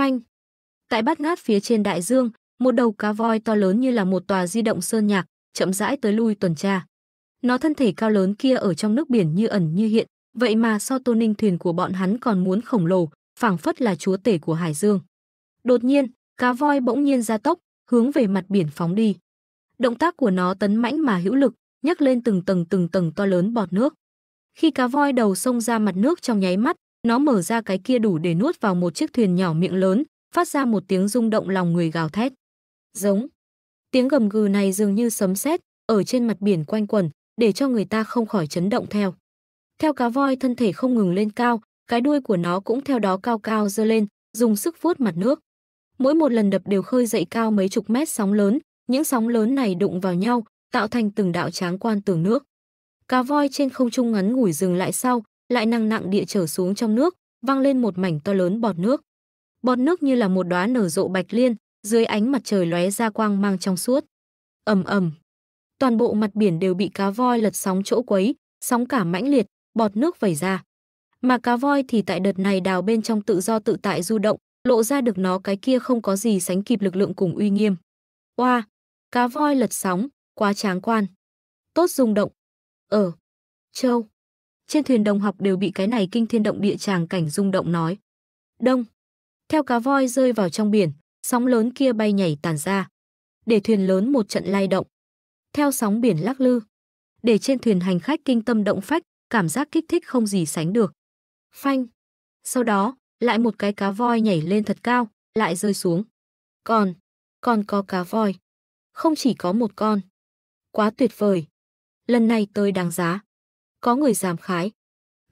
Phanh. Tại bát ngát phía trên đại dương, một đầu cá voi to lớn như là một tòa di động sơn nhạc, chậm rãi tới lui tuần tra. Nó thân thể cao lớn kia ở trong nước biển như ẩn như hiện, vậy mà so tô ninh thuyền của bọn hắn còn muốn khổng lồ, phảng phất là chúa tể của hải dương. Đột nhiên, cá voi bỗng nhiên ra tốc, hướng về mặt biển phóng đi. Động tác của nó tấn mãnh mà hữu lực, nhấc lên từng tầng từng tầng to lớn bọt nước. Khi cá voi đầu sông ra mặt nước trong nháy mắt, nó mở ra cái kia đủ để nuốt vào một chiếc thuyền nhỏ miệng lớn, phát ra một tiếng rung động lòng người gào thét. Giống. Tiếng gầm gừ này dường như sấm sét, ở trên mặt biển quanh quẩn, để cho người ta không khỏi chấn động theo. Theo cá voi thân thể không ngừng lên cao, cái đuôi của nó cũng theo đó cao cao dơ lên, dùng sức vuốt mặt nước. Mỗi một lần đập đều khơi dậy cao mấy chục mét sóng lớn, những sóng lớn này đụng vào nhau, tạo thành từng đạo tráng quan tường nước. Cá voi trên không trung ngắn ngủi dừng lại sau, lại nặng nặng địa trở xuống trong nước, văng lên một mảnh to lớn bọt nước. Bọt nước như là một đóa nở rộ bạch liên, dưới ánh mặt trời lóe ra quang mang trong suốt. Ầm ầm. Toàn bộ mặt biển đều bị cá voi lật sóng chỗ quấy, sóng cả mãnh liệt, bọt nước vẩy ra. Mà cá voi thì tại đợt này đào bên trong tự do tự tại du động, lộ ra được nó cái kia không có gì sánh kịp lực lượng cùng uy nghiêm. Oa, wow, cá voi lật sóng, quá tráng quan. Tốt dùng động. Ở, ờ! châu trên thuyền đồng học đều bị cái này kinh thiên động địa tràng cảnh rung động nói. Đông. Theo cá voi rơi vào trong biển, sóng lớn kia bay nhảy tàn ra, để thuyền lớn một trận lay động. Theo sóng biển lắc lư, để trên thuyền hành khách kinh tâm động phách, cảm giác kích thích không gì sánh được. Phanh. Sau đó, lại một cái cá voi nhảy lên thật cao, lại rơi xuống. Còn, còn có cá voi. Không chỉ có một con. Quá tuyệt vời. Lần này tôi đáng giá có người giảm khái.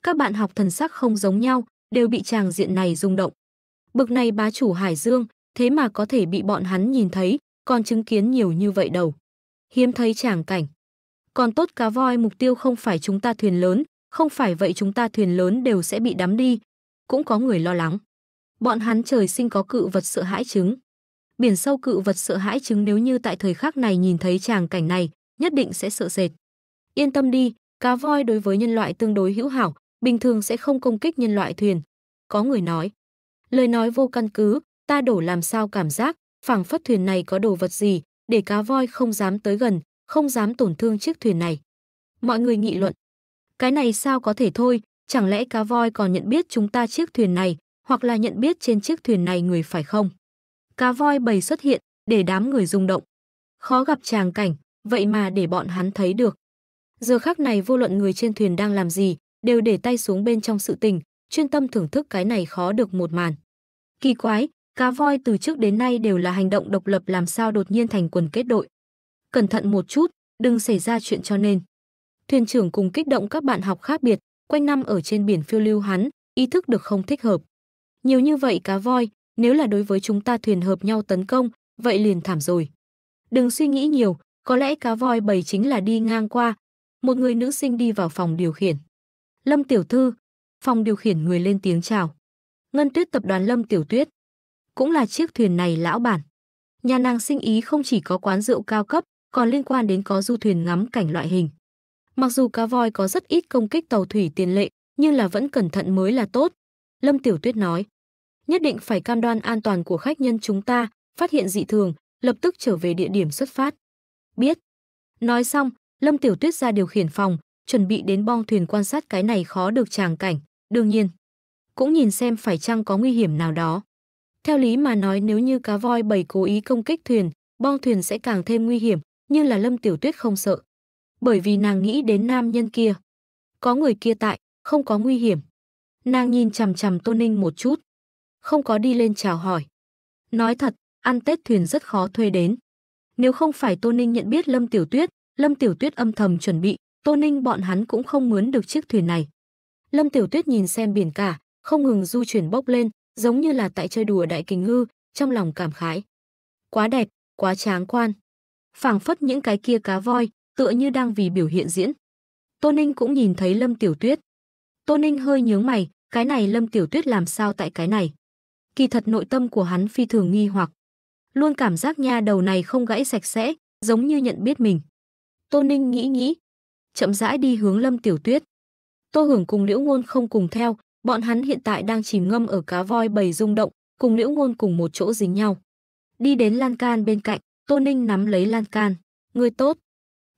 Các bạn học thần sắc không giống nhau, đều bị chàng diện này rung động. Bực này bá chủ Hải Dương, thế mà có thể bị bọn hắn nhìn thấy, còn chứng kiến nhiều như vậy đâu. Hiếm thấy chàng cảnh. Còn tốt cá voi mục tiêu không phải chúng ta thuyền lớn, không phải vậy chúng ta thuyền lớn đều sẽ bị đắm đi. Cũng có người lo lắng. Bọn hắn trời sinh có cự vật sợ hãi trứng Biển sâu cự vật sợ hãi trứng nếu như tại thời khắc này nhìn thấy chàng cảnh này, nhất định sẽ sợ sệt. Yên tâm đi, Cá voi đối với nhân loại tương đối hữu hảo, bình thường sẽ không công kích nhân loại thuyền. Có người nói, lời nói vô căn cứ, ta đổ làm sao cảm giác, phảng phất thuyền này có đồ vật gì, để cá voi không dám tới gần, không dám tổn thương chiếc thuyền này. Mọi người nghị luận, cái này sao có thể thôi, chẳng lẽ cá voi còn nhận biết chúng ta chiếc thuyền này, hoặc là nhận biết trên chiếc thuyền này người phải không? Cá voi bầy xuất hiện, để đám người rung động. Khó gặp tràng cảnh, vậy mà để bọn hắn thấy được. Giờ khác này vô luận người trên thuyền đang làm gì, đều để tay xuống bên trong sự tình, chuyên tâm thưởng thức cái này khó được một màn. Kỳ quái, cá voi từ trước đến nay đều là hành động độc lập làm sao đột nhiên thành quần kết đội. Cẩn thận một chút, đừng xảy ra chuyện cho nên. Thuyền trưởng cùng kích động các bạn học khác biệt, quanh năm ở trên biển phiêu lưu hắn, ý thức được không thích hợp. Nhiều như vậy cá voi, nếu là đối với chúng ta thuyền hợp nhau tấn công, vậy liền thảm rồi. Đừng suy nghĩ nhiều, có lẽ cá voi bầy chính là đi ngang qua, một người nữ sinh đi vào phòng điều khiển. Lâm Tiểu Thư, phòng điều khiển người lên tiếng chào. Ngân Tuyết tập đoàn Lâm Tiểu Tuyết, cũng là chiếc thuyền này lão bản. Nhà nàng sinh ý không chỉ có quán rượu cao cấp, còn liên quan đến có du thuyền ngắm cảnh loại hình. Mặc dù cá voi có rất ít công kích tàu thủy tiền lệ, nhưng là vẫn cẩn thận mới là tốt. Lâm Tiểu Tuyết nói, nhất định phải cam đoan an toàn của khách nhân chúng ta, phát hiện dị thường, lập tức trở về địa điểm xuất phát. Biết. Nói xong, Lâm Tiểu Tuyết ra điều khiển phòng, chuẩn bị đến bong thuyền quan sát cái này khó được tràng cảnh, đương nhiên. Cũng nhìn xem phải chăng có nguy hiểm nào đó. Theo lý mà nói nếu như cá voi bầy cố ý công kích thuyền, bong thuyền sẽ càng thêm nguy hiểm, nhưng là Lâm Tiểu Tuyết không sợ. Bởi vì nàng nghĩ đến nam nhân kia. Có người kia tại, không có nguy hiểm. Nàng nhìn chằm chằm Tô Ninh một chút. Không có đi lên chào hỏi. Nói thật, ăn Tết thuyền rất khó thuê đến. Nếu không phải Tô Ninh nhận biết Lâm Tiểu Tuyết, Lâm Tiểu Tuyết âm thầm chuẩn bị, Tô Ninh bọn hắn cũng không mướn được chiếc thuyền này. Lâm Tiểu Tuyết nhìn xem biển cả, không ngừng du chuyển bốc lên, giống như là tại chơi đùa đại kình ngư, trong lòng cảm khái. Quá đẹp, quá tráng quan. phảng phất những cái kia cá voi, tựa như đang vì biểu hiện diễn. Tô Ninh cũng nhìn thấy Lâm Tiểu Tuyết. Tô Ninh hơi nhướng mày, cái này Lâm Tiểu Tuyết làm sao tại cái này? Kỳ thật nội tâm của hắn phi thường nghi hoặc. Luôn cảm giác nha đầu này không gãy sạch sẽ, giống như nhận biết mình. Tô Ninh nghĩ nghĩ, chậm rãi đi hướng Lâm Tiểu Tuyết. Tô Hưởng cùng Liễu Ngôn không cùng theo, bọn hắn hiện tại đang chìm ngâm ở cá voi bầy rung động, cùng Liễu Ngôn cùng một chỗ dính nhau. Đi đến lan can bên cạnh, Tô Ninh nắm lấy lan can. người tốt,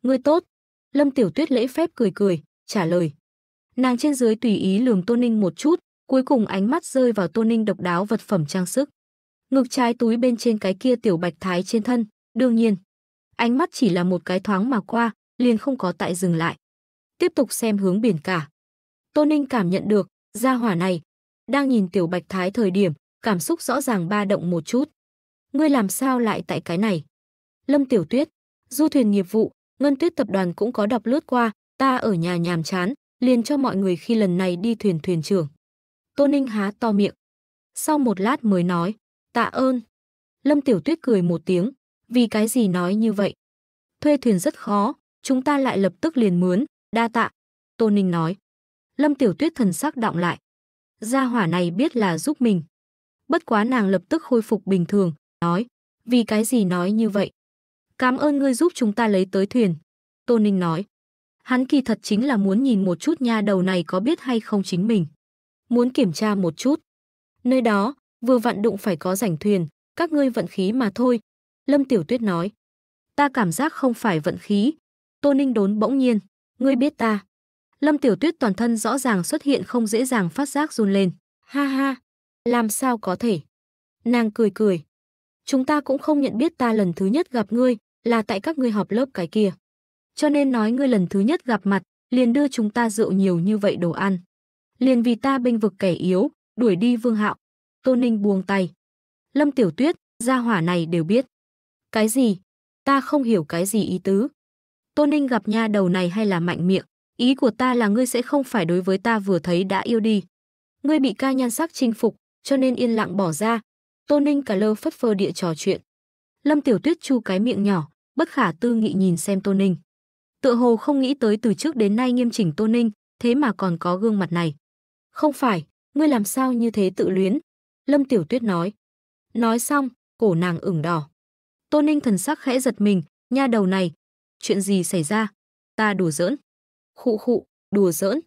người tốt. Lâm Tiểu Tuyết lễ phép cười cười, trả lời. Nàng trên dưới tùy ý lườm Tô Ninh một chút, cuối cùng ánh mắt rơi vào Tô Ninh độc đáo vật phẩm trang sức. Ngực trái túi bên trên cái kia tiểu bạch thái trên thân, đương nhiên, ánh mắt chỉ là một cái thoáng mà qua, liền không có tại dừng lại. Tiếp tục xem hướng biển cả. Tô Ninh cảm nhận được, gia hỏa này, đang nhìn tiểu bạch thái thời điểm, cảm xúc rõ ràng ba động một chút. Ngươi làm sao lại tại cái này? Lâm Tiểu Tuyết, du thuyền nghiệp vụ, Ngân Tuyết tập đoàn cũng có đọc lướt qua, ta ở nhà nhàm chán, liền cho mọi người khi lần này đi thuyền thuyền trưởng. Tô Ninh há to miệng. Sau một lát mới nói, tạ ơn. Lâm Tiểu Tuyết cười một tiếng, vì cái gì nói như vậy? Thuê thuyền rất khó, chúng ta lại lập tức liền mướn, đa tạ. Tô Ninh nói. Lâm Tiểu Tuyết thần sắc động lại. Gia hỏa này biết là giúp mình. Bất quá nàng lập tức khôi phục bình thường, nói. Vì cái gì nói như vậy? Cảm ơn ngươi giúp chúng ta lấy tới thuyền. Tô Ninh nói. Hắn kỳ thật chính là muốn nhìn một chút nha đầu này có biết hay không chính mình. Muốn kiểm tra một chút. Nơi đó, vừa vặn đụng phải có rảnh thuyền, các ngươi vận khí mà thôi, Lâm Tiểu Tuyết nói. Ta cảm giác không phải vận khí. Tô Ninh đốn bỗng nhiên. Ngươi biết ta. Lâm Tiểu Tuyết toàn thân rõ ràng xuất hiện không dễ dàng phát giác run lên. Ha ha. Làm sao có thể. Nàng cười cười. Chúng ta cũng không nhận biết ta lần thứ nhất gặp ngươi là tại các ngươi họp lớp cái kia. Cho nên nói ngươi lần thứ nhất gặp mặt liền đưa chúng ta rượu nhiều như vậy đồ ăn. Liền vì ta bênh vực kẻ yếu, đuổi đi vương hạo. Tô Ninh buông tay. Lâm Tiểu Tuyết, gia hỏa này đều biết. Cái gì? Ta không hiểu cái gì ý tứ. Tô Ninh gặp nha đầu này hay là mạnh miệng, ý của ta là ngươi sẽ không phải đối với ta vừa thấy đã yêu đi. Ngươi bị ca nhan sắc chinh phục, cho nên yên lặng bỏ ra. Tô Ninh cả lơ phất phơ địa trò chuyện. Lâm Tiểu Tuyết chu cái miệng nhỏ, bất khả tư nghị nhìn xem Tô Ninh. Tựa hồ không nghĩ tới từ trước đến nay nghiêm chỉnh Tô Ninh, thế mà còn có gương mặt này. Không phải, ngươi làm sao như thế tự luyến? Lâm Tiểu Tuyết nói. Nói xong, cổ nàng ửng đỏ. Tô Ninh thần sắc khẽ giật mình, nha đầu này, chuyện gì xảy ra? Ta đùa giỡn. Khụ khụ, đùa giỡn.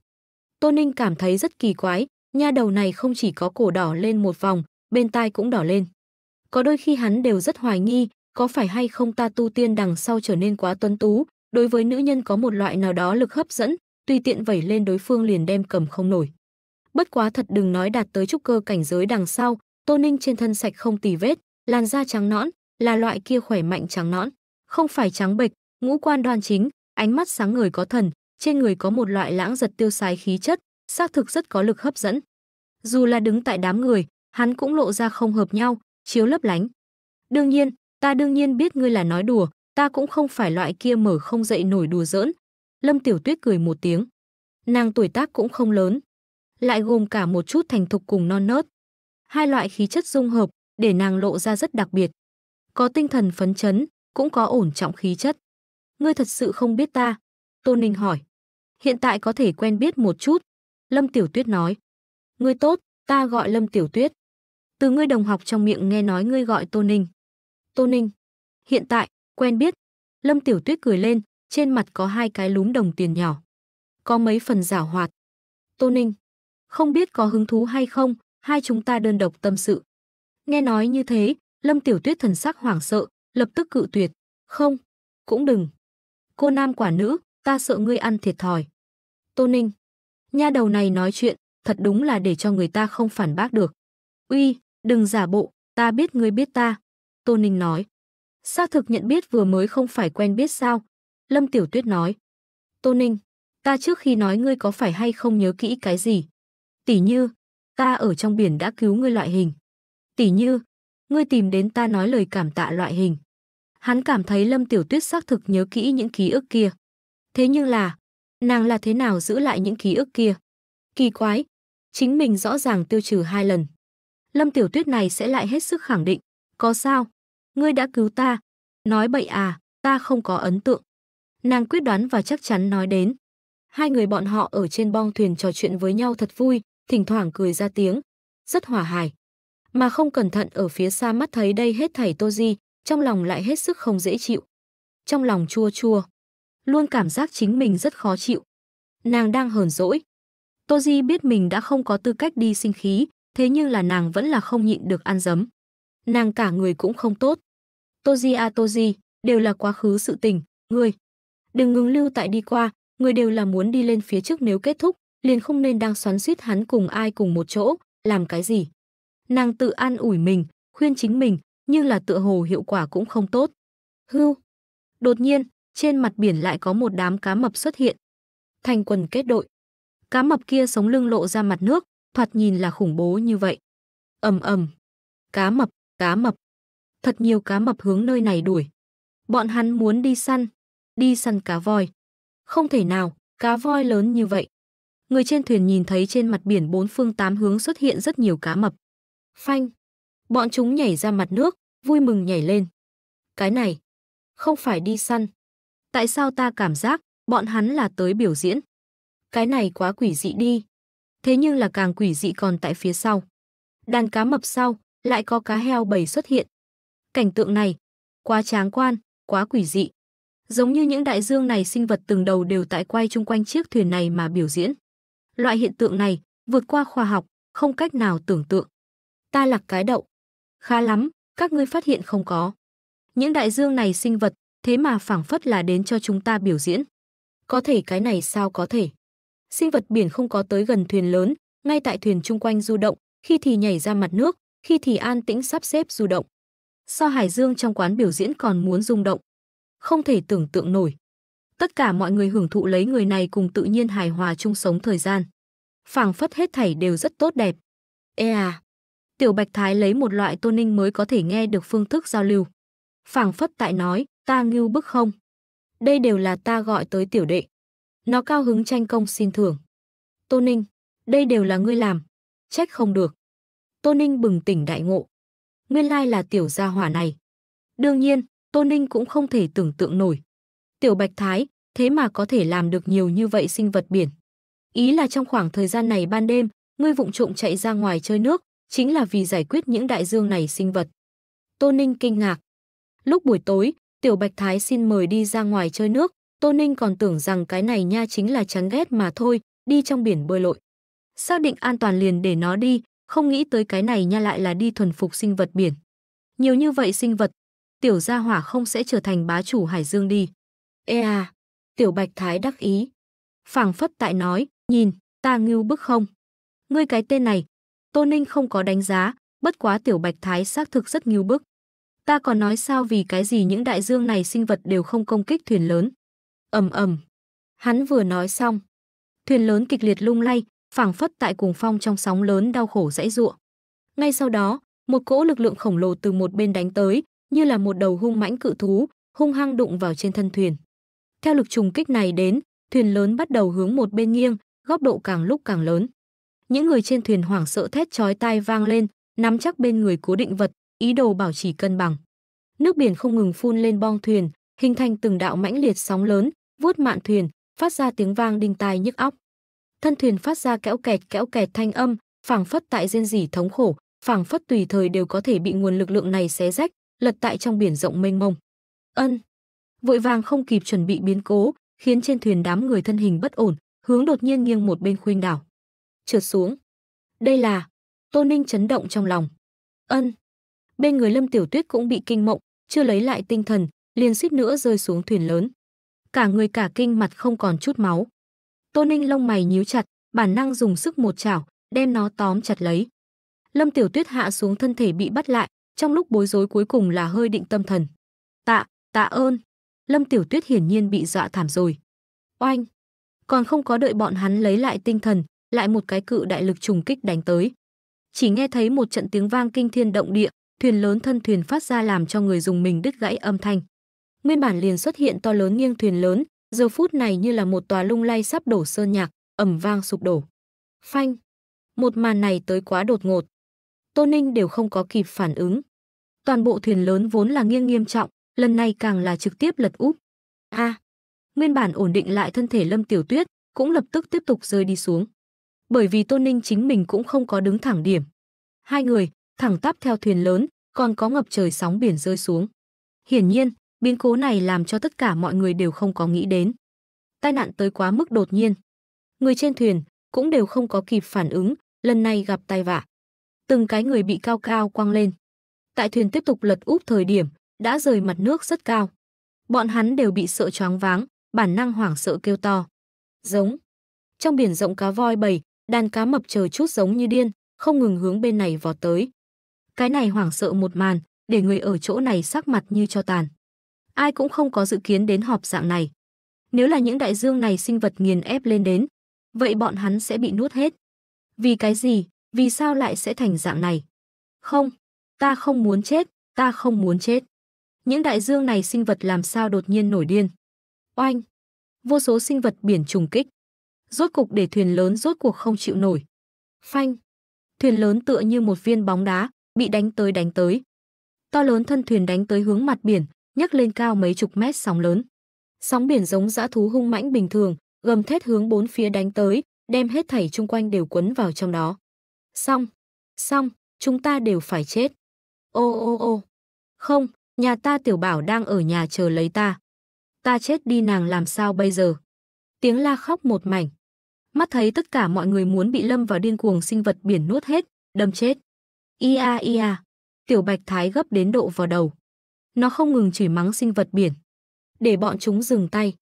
Tô Ninh cảm thấy rất kỳ quái, nha đầu này không chỉ có cổ đỏ lên một vòng, bên tai cũng đỏ lên. Có đôi khi hắn đều rất hoài nghi, có phải hay không ta tu tiên đằng sau trở nên quá tuấn tú, đối với nữ nhân có một loại nào đó lực hấp dẫn, tùy tiện vẩy lên đối phương liền đem cầm không nổi. Bất quá thật đừng nói đạt tới trúc cơ cảnh giới đằng sau, Tô Ninh trên thân sạch không tì vết, làn da trắng nõn, là loại kia khỏe mạnh trắng nõn, không phải trắng bệch, ngũ quan đoan chính, ánh mắt sáng người có thần, trên người có một loại lãng giật tiêu sái khí chất, xác thực rất có lực hấp dẫn. Dù là đứng tại đám người, hắn cũng lộ ra không hợp nhau, chiếu lấp lánh. Đương nhiên, ta đương nhiên biết ngươi là nói đùa, ta cũng không phải loại kia mở không dậy nổi đùa giỡn. Lâm Tiểu Tuyết cười một tiếng. Nàng tuổi tác cũng không lớn, lại gồm cả một chút thành thục cùng non nớt. Hai loại khí chất dung hợp, để nàng lộ ra rất đặc biệt có tinh thần phấn chấn, cũng có ổn trọng khí chất. Ngươi thật sự không biết ta? Tô Ninh hỏi. Hiện tại có thể quen biết một chút. Lâm Tiểu Tuyết nói. Ngươi tốt, ta gọi Lâm Tiểu Tuyết. Từ ngươi đồng học trong miệng nghe nói ngươi gọi Tô Ninh. Tô Ninh. Hiện tại, quen biết. Lâm Tiểu Tuyết cười lên, trên mặt có hai cái lúm đồng tiền nhỏ. Có mấy phần giả hoạt. Tô Ninh. Không biết có hứng thú hay không, hai chúng ta đơn độc tâm sự. Nghe nói như thế, Lâm Tiểu Tuyết thần sắc hoảng sợ, lập tức cự tuyệt. Không, cũng đừng. Cô nam quả nữ, ta sợ ngươi ăn thiệt thòi. Tô Ninh, nha đầu này nói chuyện, thật đúng là để cho người ta không phản bác được. Uy, đừng giả bộ, ta biết ngươi biết ta. Tô Ninh nói. Xác thực nhận biết vừa mới không phải quen biết sao. Lâm Tiểu Tuyết nói. Tô Ninh, ta trước khi nói ngươi có phải hay không nhớ kỹ cái gì? Tỷ như, ta ở trong biển đã cứu ngươi loại hình. Tỷ như, ngươi tìm đến ta nói lời cảm tạ loại hình. Hắn cảm thấy Lâm Tiểu Tuyết xác thực nhớ kỹ những ký ức kia. Thế nhưng là, nàng là thế nào giữ lại những ký ức kia? Kỳ quái, chính mình rõ ràng tiêu trừ hai lần. Lâm Tiểu Tuyết này sẽ lại hết sức khẳng định, có sao? Ngươi đã cứu ta. Nói bậy à, ta không có ấn tượng. Nàng quyết đoán và chắc chắn nói đến. Hai người bọn họ ở trên bong thuyền trò chuyện với nhau thật vui, thỉnh thoảng cười ra tiếng, rất hòa hài mà không cẩn thận ở phía xa mắt thấy đây hết thảy tô di, trong lòng lại hết sức không dễ chịu. Trong lòng chua chua, luôn cảm giác chính mình rất khó chịu. Nàng đang hờn dỗi. Tô Di biết mình đã không có tư cách đi sinh khí, thế nhưng là nàng vẫn là không nhịn được ăn dấm. Nàng cả người cũng không tốt. Tô Di à Tô Di, đều là quá khứ sự tình, ngươi. Đừng ngừng lưu tại đi qua, ngươi đều là muốn đi lên phía trước nếu kết thúc, liền không nên đang xoắn suýt hắn cùng ai cùng một chỗ, làm cái gì nàng tự an ủi mình, khuyên chính mình, nhưng là tựa hồ hiệu quả cũng không tốt. Hưu! Đột nhiên, trên mặt biển lại có một đám cá mập xuất hiện. Thành quần kết đội. Cá mập kia sống lưng lộ ra mặt nước, thoạt nhìn là khủng bố như vậy. ầm ầm, Cá mập, cá mập. Thật nhiều cá mập hướng nơi này đuổi. Bọn hắn muốn đi săn, đi săn cá voi. Không thể nào, cá voi lớn như vậy. Người trên thuyền nhìn thấy trên mặt biển bốn phương tám hướng xuất hiện rất nhiều cá mập. Phanh! Bọn chúng nhảy ra mặt nước, vui mừng nhảy lên. Cái này! Không phải đi săn. Tại sao ta cảm giác bọn hắn là tới biểu diễn? Cái này quá quỷ dị đi. Thế nhưng là càng quỷ dị còn tại phía sau. Đàn cá mập sau, lại có cá heo bầy xuất hiện. Cảnh tượng này, quá tráng quan, quá quỷ dị. Giống như những đại dương này sinh vật từng đầu đều tại quay chung quanh chiếc thuyền này mà biểu diễn. Loại hiện tượng này, vượt qua khoa học, không cách nào tưởng tượng ta lạc cái đậu. Khá lắm, các ngươi phát hiện không có. Những đại dương này sinh vật, thế mà phảng phất là đến cho chúng ta biểu diễn. Có thể cái này sao có thể? Sinh vật biển không có tới gần thuyền lớn, ngay tại thuyền chung quanh du động, khi thì nhảy ra mặt nước, khi thì an tĩnh sắp xếp du động. So hải dương trong quán biểu diễn còn muốn rung động. Không thể tưởng tượng nổi. Tất cả mọi người hưởng thụ lấy người này cùng tự nhiên hài hòa chung sống thời gian. phảng phất hết thảy đều rất tốt đẹp. Ê à! Tiểu Bạch Thái lấy một loại tôn ninh mới có thể nghe được phương thức giao lưu. Phảng phất tại nói, ta ngưu bức không? Đây đều là ta gọi tới tiểu đệ. Nó cao hứng tranh công xin thưởng. Tô Ninh, đây đều là ngươi làm. Trách không được. Tô Ninh bừng tỉnh đại ngộ. Nguyên lai là tiểu gia hỏa này. Đương nhiên, Tô Ninh cũng không thể tưởng tượng nổi. Tiểu Bạch Thái, thế mà có thể làm được nhiều như vậy sinh vật biển. Ý là trong khoảng thời gian này ban đêm, ngươi vụng trộm chạy ra ngoài chơi nước, chính là vì giải quyết những đại dương này sinh vật. Tô Ninh kinh ngạc. Lúc buổi tối, Tiểu Bạch Thái xin mời đi ra ngoài chơi nước, Tô Ninh còn tưởng rằng cái này nha chính là chán ghét mà thôi, đi trong biển bơi lội. Xác định an toàn liền để nó đi, không nghĩ tới cái này nha lại là đi thuần phục sinh vật biển. Nhiều như vậy sinh vật, tiểu gia hỏa không sẽ trở thành bá chủ hải dương đi. Ê à, tiểu bạch thái đắc ý. phảng phất tại nói, nhìn, ta ngưu bức không? Ngươi cái tên này, Tô Ninh không có đánh giá, bất quá tiểu bạch thái xác thực rất nghiêu bức. Ta còn nói sao vì cái gì những đại dương này sinh vật đều không công kích thuyền lớn. ầm ầm Hắn vừa nói xong. Thuyền lớn kịch liệt lung lay, phẳng phất tại cùng phong trong sóng lớn đau khổ dãy ruộng. Ngay sau đó, một cỗ lực lượng khổng lồ từ một bên đánh tới, như là một đầu hung mãnh cự thú, hung hăng đụng vào trên thân thuyền. Theo lực trùng kích này đến, thuyền lớn bắt đầu hướng một bên nghiêng, góc độ càng lúc càng lớn. Những người trên thuyền hoảng sợ thét chói tai vang lên, nắm chắc bên người cố định vật, ý đồ bảo trì cân bằng. Nước biển không ngừng phun lên bong thuyền, hình thành từng đạo mãnh liệt sóng lớn, vuốt mạn thuyền, phát ra tiếng vang đinh tai nhức óc. Thân thuyền phát ra kẽo kẹt kẽo kẹt thanh âm, phảng phất tại rên rỉ thống khổ, phảng phất tùy thời đều có thể bị nguồn lực lượng này xé rách, lật tại trong biển rộng mênh mông. Ân, vội vàng không kịp chuẩn bị biến cố, khiến trên thuyền đám người thân hình bất ổn, hướng đột nhiên nghiêng một bên khuynh đảo trượt xuống. Đây là... Tô Ninh chấn động trong lòng. Ân. Bên người Lâm Tiểu Tuyết cũng bị kinh mộng, chưa lấy lại tinh thần, liền suýt nữa rơi xuống thuyền lớn. Cả người cả kinh mặt không còn chút máu. Tô Ninh lông mày nhíu chặt, bản năng dùng sức một chảo, đem nó tóm chặt lấy. Lâm Tiểu Tuyết hạ xuống thân thể bị bắt lại, trong lúc bối rối cuối cùng là hơi định tâm thần. Tạ, tạ ơn. Lâm Tiểu Tuyết hiển nhiên bị dọa thảm rồi. Oanh. Còn không có đợi bọn hắn lấy lại tinh thần, lại một cái cự đại lực trùng kích đánh tới. Chỉ nghe thấy một trận tiếng vang kinh thiên động địa, thuyền lớn thân thuyền phát ra làm cho người dùng mình đứt gãy âm thanh. Nguyên bản liền xuất hiện to lớn nghiêng thuyền lớn, giờ phút này như là một tòa lung lay sắp đổ sơn nhạc, ầm vang sụp đổ. Phanh! Một màn này tới quá đột ngột. Tô Ninh đều không có kịp phản ứng. Toàn bộ thuyền lớn vốn là nghiêng nghiêm trọng, lần này càng là trực tiếp lật úp. A! nguyên bản ổn định lại thân thể Lâm Tiểu Tuyết, cũng lập tức tiếp tục rơi đi xuống bởi vì Tôn Ninh chính mình cũng không có đứng thẳng điểm. Hai người thẳng tắp theo thuyền lớn, còn có ngập trời sóng biển rơi xuống. Hiển nhiên, biến cố này làm cho tất cả mọi người đều không có nghĩ đến. Tai nạn tới quá mức đột nhiên. Người trên thuyền cũng đều không có kịp phản ứng, lần này gặp tai vạ. Từng cái người bị cao cao quăng lên. Tại thuyền tiếp tục lật úp thời điểm, đã rời mặt nước rất cao. Bọn hắn đều bị sợ choáng váng, bản năng hoảng sợ kêu to. Giống. Trong biển rộng cá voi bầy, Đàn cá mập chờ chút giống như điên, không ngừng hướng bên này vò tới. Cái này hoảng sợ một màn, để người ở chỗ này sắc mặt như cho tàn. Ai cũng không có dự kiến đến họp dạng này. Nếu là những đại dương này sinh vật nghiền ép lên đến, vậy bọn hắn sẽ bị nuốt hết. Vì cái gì, vì sao lại sẽ thành dạng này? Không, ta không muốn chết, ta không muốn chết. Những đại dương này sinh vật làm sao đột nhiên nổi điên. Oanh! Vô số sinh vật biển trùng kích, rốt cục để thuyền lớn rốt cuộc không chịu nổi. Phanh! Thuyền lớn tựa như một viên bóng đá, bị đánh tới đánh tới. To lớn thân thuyền đánh tới hướng mặt biển, nhấc lên cao mấy chục mét sóng lớn. Sóng biển giống dã thú hung mãnh bình thường, gầm thét hướng bốn phía đánh tới, đem hết thảy chung quanh đều quấn vào trong đó. Xong, xong, chúng ta đều phải chết. Ô ô ô. Không, nhà ta tiểu bảo đang ở nhà chờ lấy ta. Ta chết đi nàng làm sao bây giờ? Tiếng la khóc một mảnh mắt thấy tất cả mọi người muốn bị lâm vào điên cuồng sinh vật biển nuốt hết, đâm chết. Ia ia, tiểu bạch thái gấp đến độ vào đầu. Nó không ngừng chửi mắng sinh vật biển. Để bọn chúng dừng tay.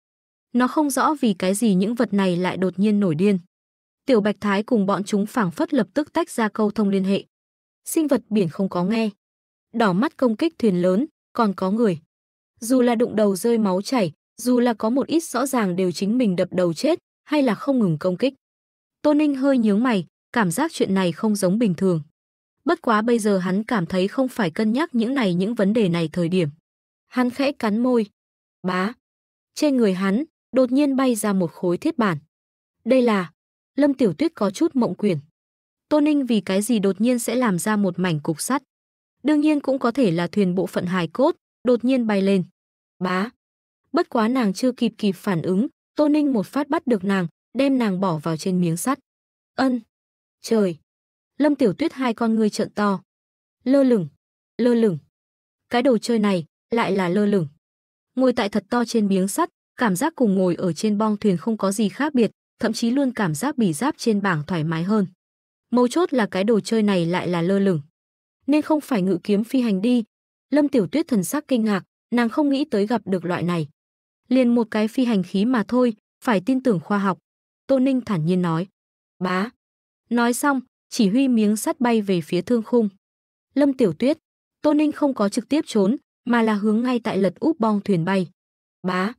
Nó không rõ vì cái gì những vật này lại đột nhiên nổi điên. Tiểu bạch thái cùng bọn chúng phảng phất lập tức tách ra câu thông liên hệ. Sinh vật biển không có nghe. Đỏ mắt công kích thuyền lớn, còn có người. Dù là đụng đầu rơi máu chảy, dù là có một ít rõ ràng đều chính mình đập đầu chết, hay là không ngừng công kích. Tô Ninh hơi nhướng mày, cảm giác chuyện này không giống bình thường. Bất quá bây giờ hắn cảm thấy không phải cân nhắc những này những vấn đề này thời điểm. Hắn khẽ cắn môi. Bá. Trên người hắn, đột nhiên bay ra một khối thiết bản. Đây là... Lâm Tiểu Tuyết có chút mộng quyển. Tô Ninh vì cái gì đột nhiên sẽ làm ra một mảnh cục sắt. Đương nhiên cũng có thể là thuyền bộ phận hài cốt, đột nhiên bay lên. Bá. Bất quá nàng chưa kịp kịp phản ứng, Tô Ninh một phát bắt được nàng, đem nàng bỏ vào trên miếng sắt. Ân! Trời! Lâm Tiểu Tuyết hai con ngươi trợn to. Lơ lửng! Lơ lửng! Cái đồ chơi này, lại là lơ lửng. Ngồi tại thật to trên miếng sắt, cảm giác cùng ngồi ở trên bong thuyền không có gì khác biệt, thậm chí luôn cảm giác bỉ giáp trên bảng thoải mái hơn. Mấu chốt là cái đồ chơi này lại là lơ lửng. Nên không phải ngự kiếm phi hành đi. Lâm Tiểu Tuyết thần sắc kinh ngạc, nàng không nghĩ tới gặp được loại này liền một cái phi hành khí mà thôi, phải tin tưởng khoa học. Tô Ninh thản nhiên nói. Bá. Nói xong, chỉ huy miếng sắt bay về phía thương khung. Lâm Tiểu Tuyết, Tô Ninh không có trực tiếp trốn, mà là hướng ngay tại lật úp bong thuyền bay. Bá.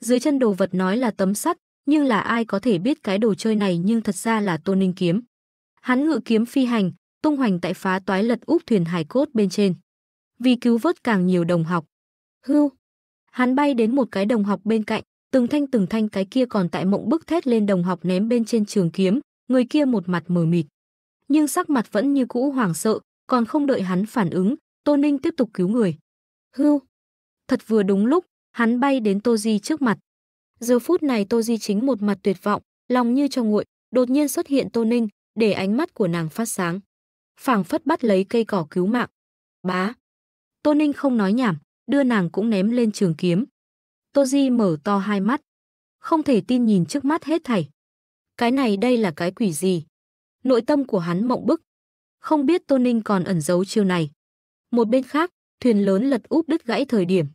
Dưới chân đồ vật nói là tấm sắt, nhưng là ai có thể biết cái đồ chơi này nhưng thật ra là Tô Ninh kiếm. Hắn ngự kiếm phi hành, tung hoành tại phá toái lật úp thuyền hải cốt bên trên. Vì cứu vớt càng nhiều đồng học. Hưu, Hắn bay đến một cái đồng học bên cạnh, từng thanh từng thanh cái kia còn tại mộng bức thét lên đồng học ném bên trên trường kiếm, người kia một mặt mờ mịt. Nhưng sắc mặt vẫn như cũ hoảng sợ, còn không đợi hắn phản ứng, Tô Ninh tiếp tục cứu người. Hưu! Thật vừa đúng lúc, hắn bay đến Tô Di trước mặt. Giờ phút này Tô Di chính một mặt tuyệt vọng, lòng như cho nguội, đột nhiên xuất hiện Tô Ninh, để ánh mắt của nàng phát sáng. phảng phất bắt lấy cây cỏ cứu mạng. Bá! Tô Ninh không nói nhảm, đưa nàng cũng ném lên trường kiếm. Tô Di mở to hai mắt, không thể tin nhìn trước mắt hết thảy. Cái này đây là cái quỷ gì? Nội tâm của hắn mộng bức. Không biết Tô Ninh còn ẩn giấu chiêu này. Một bên khác, thuyền lớn lật úp đứt gãy thời điểm.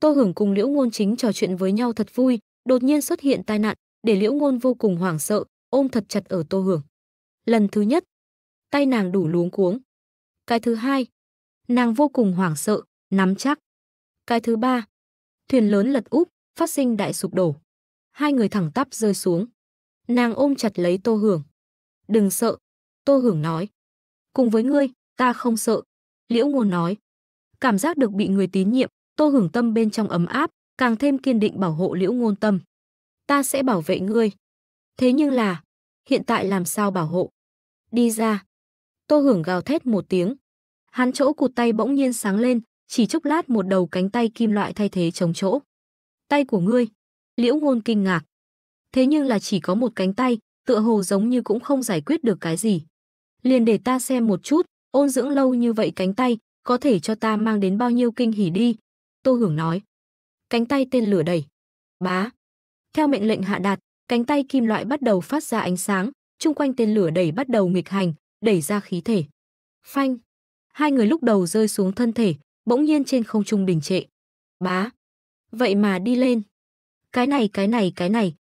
Tô Hưởng cùng Liễu Ngôn chính trò chuyện với nhau thật vui, đột nhiên xuất hiện tai nạn, để Liễu Ngôn vô cùng hoảng sợ, ôm thật chặt ở Tô Hưởng. Lần thứ nhất, tay nàng đủ luống cuống. Cái thứ hai, nàng vô cùng hoảng sợ, nắm chắc. Cái thứ ba, thuyền lớn lật úp, phát sinh đại sụp đổ. Hai người thẳng tắp rơi xuống. Nàng ôm chặt lấy Tô Hưởng. Đừng sợ, Tô Hưởng nói. Cùng với ngươi, ta không sợ. Liễu Ngôn nói. Cảm giác được bị người tín nhiệm, Tô Hưởng tâm bên trong ấm áp, càng thêm kiên định bảo hộ Liễu Ngôn tâm. Ta sẽ bảo vệ ngươi. Thế nhưng là, hiện tại làm sao bảo hộ? Đi ra. Tô Hưởng gào thét một tiếng. Hắn chỗ cụt tay bỗng nhiên sáng lên, chỉ chốc lát một đầu cánh tay kim loại thay thế chống chỗ. Tay của ngươi. Liễu ngôn kinh ngạc. Thế nhưng là chỉ có một cánh tay, tựa hồ giống như cũng không giải quyết được cái gì. Liền để ta xem một chút, ôn dưỡng lâu như vậy cánh tay, có thể cho ta mang đến bao nhiêu kinh hỉ đi. Tô Hưởng nói. Cánh tay tên lửa đẩy. Bá. Theo mệnh lệnh hạ đạt, cánh tay kim loại bắt đầu phát ra ánh sáng, chung quanh tên lửa đẩy bắt đầu nghịch hành, đẩy ra khí thể. Phanh. Hai người lúc đầu rơi xuống thân thể, bỗng nhiên trên không trung đình trệ. Bá. Vậy mà đi lên. Cái này cái này cái này.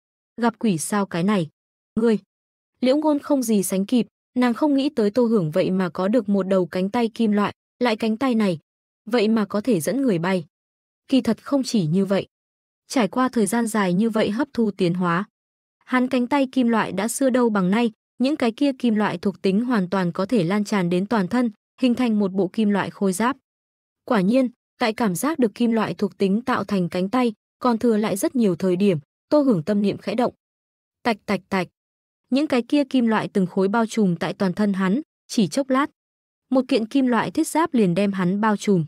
Gặp quỷ sao cái này. Ngươi. Liễu ngôn không gì sánh kịp, nàng không nghĩ tới tô hưởng vậy mà có được một đầu cánh tay kim loại, lại cánh tay này. Vậy mà có thể dẫn người bay. Kỳ thật không chỉ như vậy. Trải qua thời gian dài như vậy hấp thu tiến hóa. Hắn cánh tay kim loại đã xưa đâu bằng nay, những cái kia kim loại thuộc tính hoàn toàn có thể lan tràn đến toàn thân, hình thành một bộ kim loại khôi giáp. Quả nhiên, tại cảm giác được kim loại thuộc tính tạo thành cánh tay, còn thừa lại rất nhiều thời điểm, Tô Hưởng tâm niệm khẽ động. Tạch tạch tạch. Những cái kia kim loại từng khối bao trùm tại toàn thân hắn, chỉ chốc lát. Một kiện kim loại thiết giáp liền đem hắn bao trùm.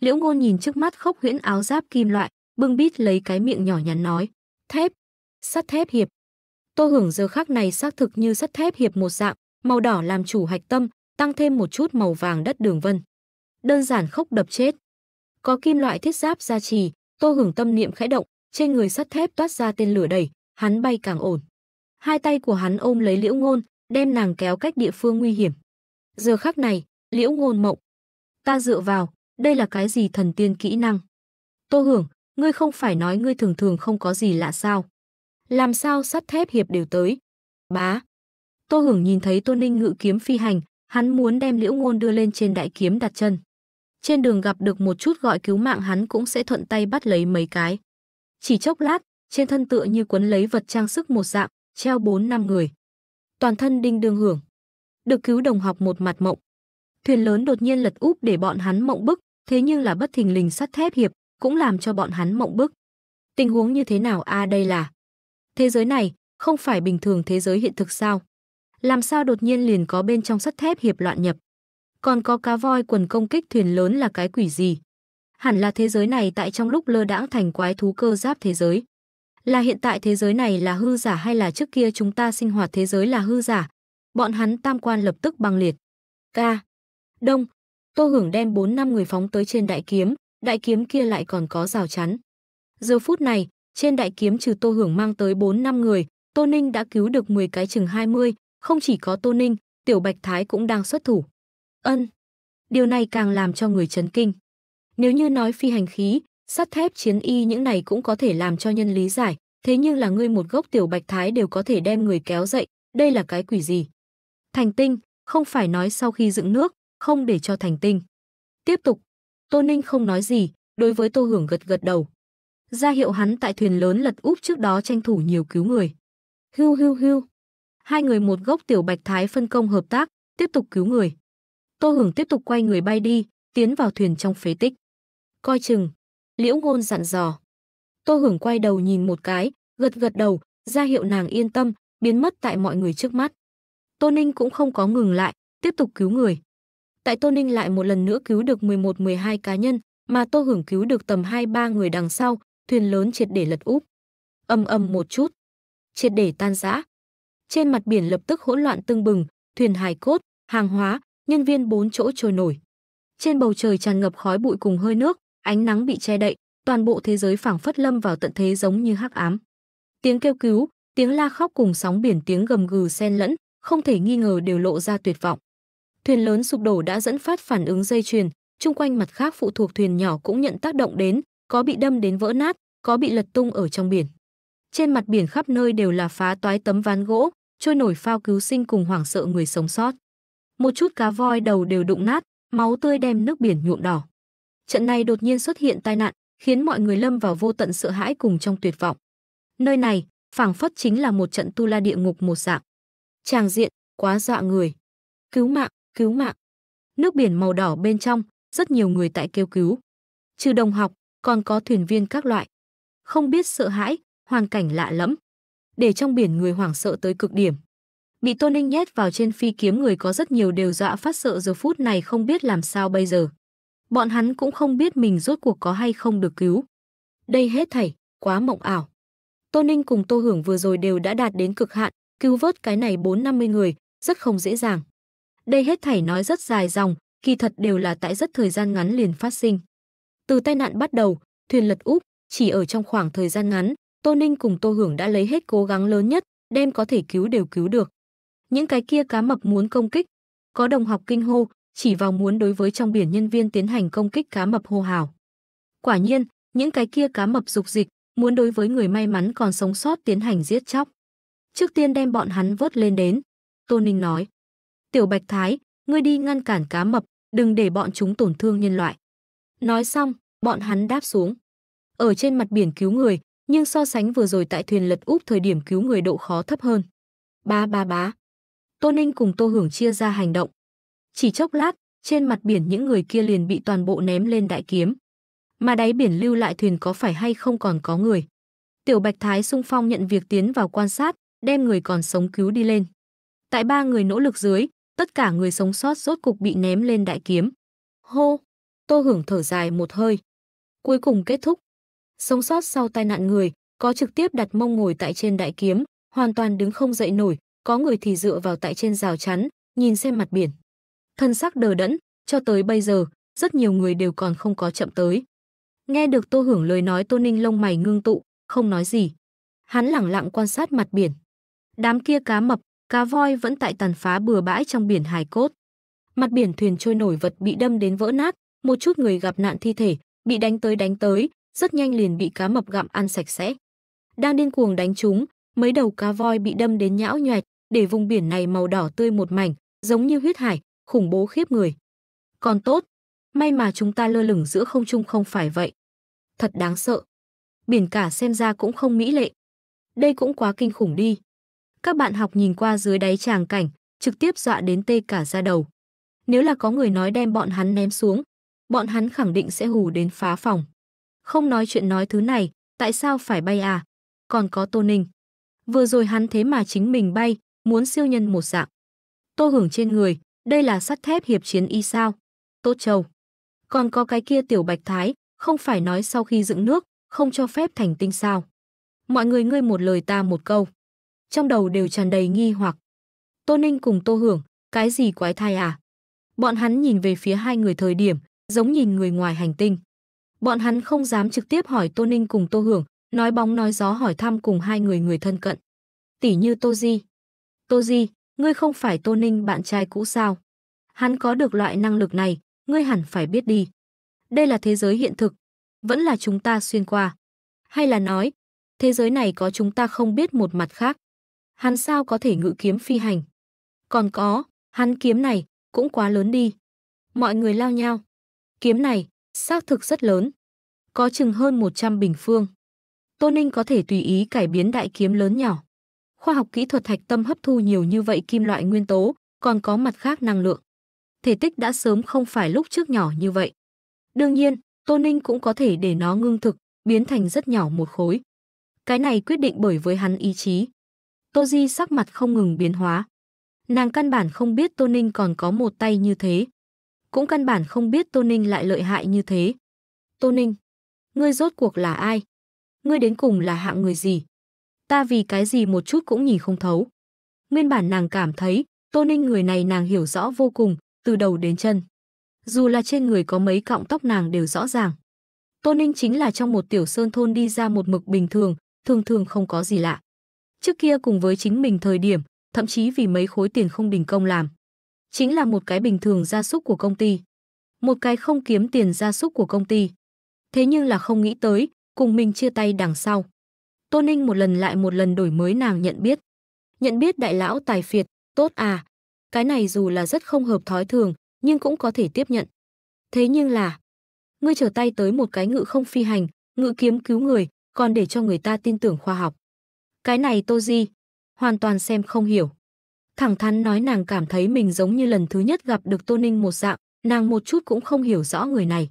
Liễu Ngôn nhìn trước mắt khốc huyễn áo giáp kim loại, bưng bít lấy cái miệng nhỏ nhắn nói, "Thép, sắt thép hiệp." Tô Hưởng giờ khắc này xác thực như sắt thép hiệp một dạng, màu đỏ làm chủ hạch tâm, tăng thêm một chút màu vàng đất đường vân đơn giản khốc đập chết. Có kim loại thiết giáp gia trì, Tô Hưởng tâm niệm khẽ động, trên người sắt thép toát ra tên lửa đẩy, hắn bay càng ổn. Hai tay của hắn ôm lấy Liễu Ngôn, đem nàng kéo cách địa phương nguy hiểm. Giờ khắc này, Liễu Ngôn mộng. Ta dựa vào, đây là cái gì thần tiên kỹ năng? Tô Hưởng, ngươi không phải nói ngươi thường thường không có gì lạ sao? Làm sao sắt thép hiệp đều tới? Bá. Tô Hưởng nhìn thấy Tô Ninh ngự kiếm phi hành, hắn muốn đem Liễu Ngôn đưa lên trên đại kiếm đặt chân. Trên đường gặp được một chút gọi cứu mạng hắn cũng sẽ thuận tay bắt lấy mấy cái. Chỉ chốc lát, trên thân tựa như quấn lấy vật trang sức một dạng, treo bốn năm người. Toàn thân đinh đương hưởng. Được cứu đồng học một mặt mộng. Thuyền lớn đột nhiên lật úp để bọn hắn mộng bức, thế nhưng là bất thình lình sắt thép hiệp, cũng làm cho bọn hắn mộng bức. Tình huống như thế nào a à, đây là? Thế giới này, không phải bình thường thế giới hiện thực sao? Làm sao đột nhiên liền có bên trong sắt thép hiệp loạn nhập? Còn có cá voi quần công kích thuyền lớn là cái quỷ gì? Hẳn là thế giới này tại trong lúc lơ đãng thành quái thú cơ giáp thế giới. Là hiện tại thế giới này là hư giả hay là trước kia chúng ta sinh hoạt thế giới là hư giả? Bọn hắn tam quan lập tức băng liệt. Ca. Đông. Tô Hưởng đem 4 năm người phóng tới trên đại kiếm, đại kiếm kia lại còn có rào chắn. Giờ phút này, trên đại kiếm trừ Tô Hưởng mang tới 4 năm người, Tô Ninh đã cứu được 10 cái chừng 20, không chỉ có Tô Ninh, Tiểu Bạch Thái cũng đang xuất thủ. Ân. Điều này càng làm cho người chấn kinh. Nếu như nói phi hành khí, sắt thép chiến y những này cũng có thể làm cho nhân lý giải, thế nhưng là ngươi một gốc tiểu bạch thái đều có thể đem người kéo dậy, đây là cái quỷ gì? Thành tinh, không phải nói sau khi dựng nước, không để cho thành tinh. Tiếp tục, Tô Ninh không nói gì, đối với Tô Hưởng gật gật đầu. Ra hiệu hắn tại thuyền lớn lật úp trước đó tranh thủ nhiều cứu người. Hưu hưu hưu. Hai người một gốc tiểu bạch thái phân công hợp tác, tiếp tục cứu người. Tô Hưởng tiếp tục quay người bay đi, tiến vào thuyền trong phế tích. Coi chừng, Liễu Ngôn dặn dò. Tô Hưởng quay đầu nhìn một cái, gật gật đầu, ra hiệu nàng yên tâm, biến mất tại mọi người trước mắt. Tô Ninh cũng không có ngừng lại, tiếp tục cứu người. Tại Tô Ninh lại một lần nữa cứu được 11-12 cá nhân, mà Tô Hưởng cứu được tầm 2-3 người đằng sau, thuyền lớn triệt để lật úp. Âm âm một chút, triệt để tan rã. Trên mặt biển lập tức hỗn loạn tương bừng, thuyền hài cốt, hàng hóa, nhân viên bốn chỗ trôi nổi. Trên bầu trời tràn ngập khói bụi cùng hơi nước, ánh nắng bị che đậy, toàn bộ thế giới phảng phất lâm vào tận thế giống như hắc ám. Tiếng kêu cứu, tiếng la khóc cùng sóng biển tiếng gầm gừ xen lẫn, không thể nghi ngờ đều lộ ra tuyệt vọng. Thuyền lớn sụp đổ đã dẫn phát phản ứng dây chuyền, chung quanh mặt khác phụ thuộc thuyền nhỏ cũng nhận tác động đến, có bị đâm đến vỡ nát, có bị lật tung ở trong biển. Trên mặt biển khắp nơi đều là phá toái tấm ván gỗ, trôi nổi phao cứu sinh cùng hoảng sợ người sống sót một chút cá voi đầu đều đụng nát, máu tươi đem nước biển nhuộm đỏ. Trận này đột nhiên xuất hiện tai nạn, khiến mọi người lâm vào vô tận sợ hãi cùng trong tuyệt vọng. Nơi này, phảng phất chính là một trận tu la địa ngục một dạng. Tràng diện quá dọa người. Cứu mạng, cứu mạng. Nước biển màu đỏ bên trong, rất nhiều người tại kêu cứu. Trừ đồng học, còn có thuyền viên các loại. Không biết sợ hãi, hoàn cảnh lạ lẫm. Để trong biển người hoảng sợ tới cực điểm. Bị Tôn Ninh nhét vào trên phi kiếm người có rất nhiều đều dọa phát sợ giờ phút này không biết làm sao bây giờ. Bọn hắn cũng không biết mình rốt cuộc có hay không được cứu. Đây hết thảy, quá mộng ảo. Tôn Ninh cùng Tô Hưởng vừa rồi đều đã đạt đến cực hạn, cứu vớt cái này 4-50 người, rất không dễ dàng. Đây hết thảy nói rất dài dòng, kỳ thật đều là tại rất thời gian ngắn liền phát sinh. Từ tai nạn bắt đầu, thuyền lật úp, chỉ ở trong khoảng thời gian ngắn, Tô Ninh cùng Tô Hưởng đã lấy hết cố gắng lớn nhất, đem có thể cứu đều cứu được. Những cái kia cá mập muốn công kích, có đồng học kinh hô, chỉ vào muốn đối với trong biển nhân viên tiến hành công kích cá mập hô hào. Quả nhiên, những cái kia cá mập dục dịch, muốn đối với người may mắn còn sống sót tiến hành giết chóc. Trước tiên đem bọn hắn vớt lên đến, Tô Ninh nói. Tiểu Bạch Thái, ngươi đi ngăn cản cá mập, đừng để bọn chúng tổn thương nhân loại. Nói xong, bọn hắn đáp xuống. Ở trên mặt biển cứu người, nhưng so sánh vừa rồi tại thuyền lật úp thời điểm cứu người độ khó thấp hơn. ba ba bá, Tô Ninh cùng Tô Hưởng chia ra hành động. Chỉ chốc lát, trên mặt biển những người kia liền bị toàn bộ ném lên đại kiếm. Mà đáy biển lưu lại thuyền có phải hay không còn có người. Tiểu Bạch Thái Xung phong nhận việc tiến vào quan sát, đem người còn sống cứu đi lên. Tại ba người nỗ lực dưới, tất cả người sống sót rốt cục bị ném lên đại kiếm. Hô! Tô Hưởng thở dài một hơi. Cuối cùng kết thúc. Sống sót sau tai nạn người, có trực tiếp đặt mông ngồi tại trên đại kiếm, hoàn toàn đứng không dậy nổi, có người thì dựa vào tại trên rào chắn, nhìn xem mặt biển. Thân sắc đờ đẫn, cho tới bây giờ, rất nhiều người đều còn không có chậm tới. Nghe được Tô Hưởng lời nói Tô Ninh lông mày ngưng tụ, không nói gì. Hắn lẳng lặng quan sát mặt biển. Đám kia cá mập, cá voi vẫn tại tàn phá bừa bãi trong biển hài cốt. Mặt biển thuyền trôi nổi vật bị đâm đến vỡ nát, một chút người gặp nạn thi thể, bị đánh tới đánh tới, rất nhanh liền bị cá mập gặm ăn sạch sẽ. Đang điên cuồng đánh chúng, mấy đầu cá voi bị đâm đến nhão nhoẹt, để vùng biển này màu đỏ tươi một mảnh, giống như huyết hải, khủng bố khiếp người. Còn tốt, may mà chúng ta lơ lửng giữa không trung không phải vậy. Thật đáng sợ. Biển cả xem ra cũng không mỹ lệ. Đây cũng quá kinh khủng đi. Các bạn học nhìn qua dưới đáy tràng cảnh, trực tiếp dọa đến tê cả ra đầu. Nếu là có người nói đem bọn hắn ném xuống, bọn hắn khẳng định sẽ hù đến phá phòng. Không nói chuyện nói thứ này, tại sao phải bay à? Còn có Tô Ninh. Vừa rồi hắn thế mà chính mình bay, muốn siêu nhân một dạng. Tô Hưởng trên người, đây là sắt thép hiệp chiến y sao? Tốt châu. Còn có cái kia tiểu bạch thái, không phải nói sau khi dựng nước, không cho phép thành tinh sao? Mọi người ngươi một lời ta một câu. Trong đầu đều tràn đầy nghi hoặc. Tô Ninh cùng Tô Hưởng, cái gì quái thai à? Bọn hắn nhìn về phía hai người thời điểm, giống nhìn người ngoài hành tinh. Bọn hắn không dám trực tiếp hỏi Tô Ninh cùng Tô Hưởng, nói bóng nói gió hỏi thăm cùng hai người người thân cận. Tỷ như Tô Di, Tô Di, ngươi không phải Tô Ninh bạn trai cũ sao? Hắn có được loại năng lực này, ngươi hẳn phải biết đi. Đây là thế giới hiện thực, vẫn là chúng ta xuyên qua. Hay là nói, thế giới này có chúng ta không biết một mặt khác. Hắn sao có thể ngự kiếm phi hành? Còn có, hắn kiếm này, cũng quá lớn đi. Mọi người lao nhau. Kiếm này, xác thực rất lớn. Có chừng hơn 100 bình phương. Tô Ninh có thể tùy ý cải biến đại kiếm lớn nhỏ khoa học kỹ thuật hạch tâm hấp thu nhiều như vậy kim loại nguyên tố, còn có mặt khác năng lượng. Thể tích đã sớm không phải lúc trước nhỏ như vậy. Đương nhiên, Tô Ninh cũng có thể để nó ngưng thực, biến thành rất nhỏ một khối. Cái này quyết định bởi với hắn ý chí. Tô Di sắc mặt không ngừng biến hóa. Nàng căn bản không biết Tô Ninh còn có một tay như thế. Cũng căn bản không biết Tô Ninh lại lợi hại như thế. Tô Ninh, ngươi rốt cuộc là ai? Ngươi đến cùng là hạng người gì? ta vì cái gì một chút cũng nhìn không thấu. Nguyên bản nàng cảm thấy, Tô Ninh người này nàng hiểu rõ vô cùng, từ đầu đến chân. Dù là trên người có mấy cọng tóc nàng đều rõ ràng. Tô Ninh chính là trong một tiểu sơn thôn đi ra một mực bình thường, thường thường không có gì lạ. Trước kia cùng với chính mình thời điểm, thậm chí vì mấy khối tiền không đình công làm. Chính là một cái bình thường gia súc của công ty. Một cái không kiếm tiền gia súc của công ty. Thế nhưng là không nghĩ tới, cùng mình chia tay đằng sau. Tô Ninh một lần lại một lần đổi mới nàng nhận biết. Nhận biết đại lão tài phiệt, tốt à. Cái này dù là rất không hợp thói thường, nhưng cũng có thể tiếp nhận. Thế nhưng là, ngươi trở tay tới một cái ngự không phi hành, ngự kiếm cứu người, còn để cho người ta tin tưởng khoa học. Cái này Tô Di, hoàn toàn xem không hiểu. Thẳng thắn nói nàng cảm thấy mình giống như lần thứ nhất gặp được Tô Ninh một dạng, nàng một chút cũng không hiểu rõ người này.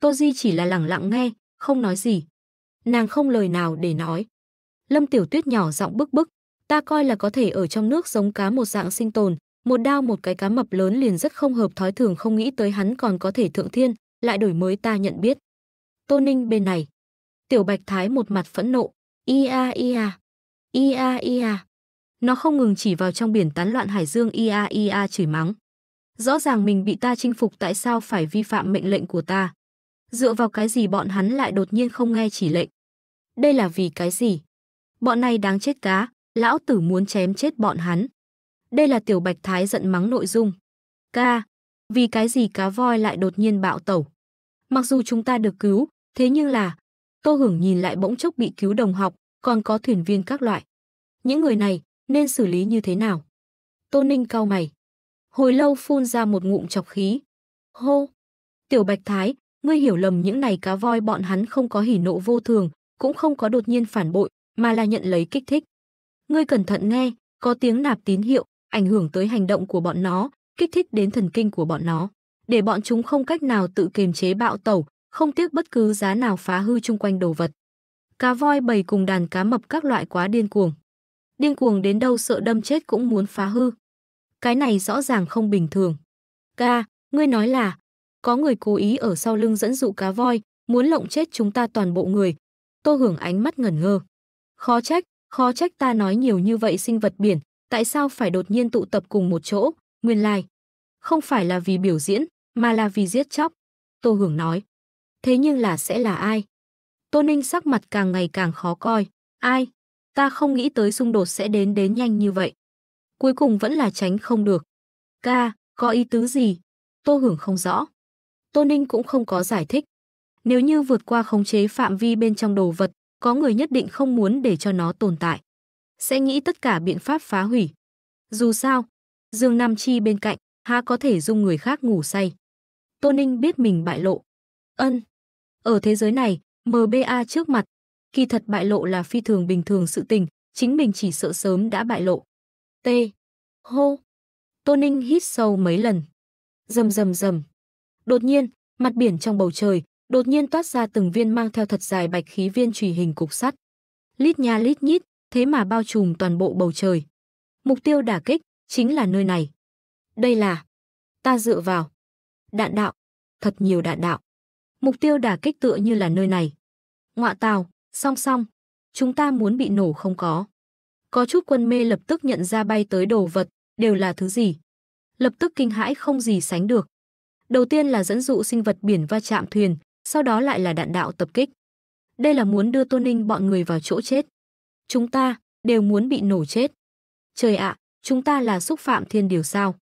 Tô Di chỉ là lẳng lặng nghe, không nói gì nàng không lời nào để nói. Lâm Tiểu Tuyết nhỏ giọng bức bức, ta coi là có thể ở trong nước giống cá một dạng sinh tồn, một đao một cái cá mập lớn liền rất không hợp thói thường không nghĩ tới hắn còn có thể thượng thiên, lại đổi mới ta nhận biết. Tô Ninh bên này, Tiểu Bạch Thái một mặt phẫn nộ, ia ia, ia ia. Nó không ngừng chỉ vào trong biển tán loạn hải dương ia ia chửi mắng. Rõ ràng mình bị ta chinh phục tại sao phải vi phạm mệnh lệnh của ta. Dựa vào cái gì bọn hắn lại đột nhiên không nghe chỉ lệnh? Đây là vì cái gì? Bọn này đáng chết cá, lão tử muốn chém chết bọn hắn. Đây là tiểu bạch thái giận mắng nội dung. Ca, vì cái gì cá voi lại đột nhiên bạo tẩu? Mặc dù chúng ta được cứu, thế nhưng là... Tô Hưởng nhìn lại bỗng chốc bị cứu đồng học, còn có thuyền viên các loại. Những người này nên xử lý như thế nào? Tô Ninh cao mày. Hồi lâu phun ra một ngụm chọc khí. Hô! Tiểu Bạch Thái, ngươi hiểu lầm những này cá voi bọn hắn không có hỉ nộ vô thường, cũng không có đột nhiên phản bội, mà là nhận lấy kích thích. Ngươi cẩn thận nghe, có tiếng nạp tín hiệu, ảnh hưởng tới hành động của bọn nó, kích thích đến thần kinh của bọn nó, để bọn chúng không cách nào tự kiềm chế bạo tẩu, không tiếc bất cứ giá nào phá hư chung quanh đồ vật. Cá voi bầy cùng đàn cá mập các loại quá điên cuồng. Điên cuồng đến đâu sợ đâm chết cũng muốn phá hư. Cái này rõ ràng không bình thường. Ca, ngươi nói là có người cố ý ở sau lưng dẫn dụ cá voi, muốn lộng chết chúng ta toàn bộ người. Tô Hưởng ánh mắt ngẩn ngơ. Khó trách, khó trách ta nói nhiều như vậy sinh vật biển, tại sao phải đột nhiên tụ tập cùng một chỗ, nguyên lai. Không phải là vì biểu diễn, mà là vì giết chóc. Tô Hưởng nói. Thế nhưng là sẽ là ai? Tô Ninh sắc mặt càng ngày càng khó coi. Ai? Ta không nghĩ tới xung đột sẽ đến đến nhanh như vậy. Cuối cùng vẫn là tránh không được. Ca, có ý tứ gì? Tô Hưởng không rõ. Tô Ninh cũng không có giải thích. Nếu như vượt qua khống chế phạm vi bên trong đồ vật, có người nhất định không muốn để cho nó tồn tại. Sẽ nghĩ tất cả biện pháp phá hủy. Dù sao, Dương Nam Chi bên cạnh, há có thể dung người khác ngủ say. Tô Ninh biết mình bại lộ. Ân. Ở thế giới này, MBA trước mặt, kỳ thật bại lộ là phi thường bình thường sự tình, chính mình chỉ sợ sớm đã bại lộ. T. Hô. Tô Ninh hít sâu mấy lần. Dầm dầm dầm. Đột nhiên, mặt biển trong bầu trời, đột nhiên toát ra từng viên mang theo thật dài bạch khí viên chùy hình cục sắt. Lít nha lít nhít, thế mà bao trùm toàn bộ bầu trời. Mục tiêu đả kích chính là nơi này. Đây là ta dựa vào đạn đạo, thật nhiều đạn đạo. Mục tiêu đả kích tựa như là nơi này. Ngọa tàu, song song, chúng ta muốn bị nổ không có. Có chút quân mê lập tức nhận ra bay tới đồ vật, đều là thứ gì. Lập tức kinh hãi không gì sánh được. Đầu tiên là dẫn dụ sinh vật biển va chạm thuyền, sau đó lại là đạn đạo tập kích. Đây là muốn đưa tôn Ninh bọn người vào chỗ chết. Chúng ta đều muốn bị nổ chết. Trời ạ, chúng ta là xúc phạm thiên điều sao?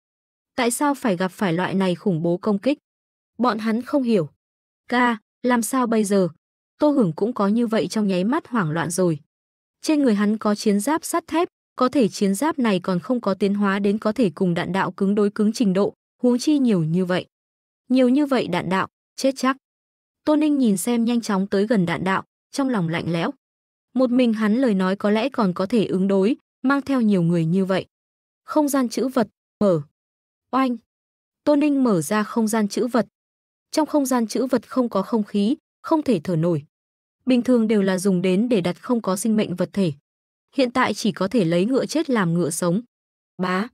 Tại sao phải gặp phải loại này khủng bố công kích? Bọn hắn không hiểu. Ca, làm sao bây giờ? Tô Hưởng cũng có như vậy trong nháy mắt hoảng loạn rồi. Trên người hắn có chiến giáp sắt thép, có thể chiến giáp này còn không có tiến hóa đến có thể cùng đạn đạo cứng đối cứng trình độ, huống chi nhiều như vậy. Nhiều như vậy đạn đạo, chết chắc. Tô Ninh nhìn xem nhanh chóng tới gần đạn đạo, trong lòng lạnh lẽo. Một mình hắn lời nói có lẽ còn có thể ứng đối, mang theo nhiều người như vậy. Không gian chữ vật, mở. Oanh. Tô Ninh mở ra không gian chữ vật. Trong không gian chữ vật không có không khí, không thể thở nổi. Bình thường đều là dùng đến để đặt không có sinh mệnh vật thể. Hiện tại chỉ có thể lấy ngựa chết làm ngựa sống. Bá.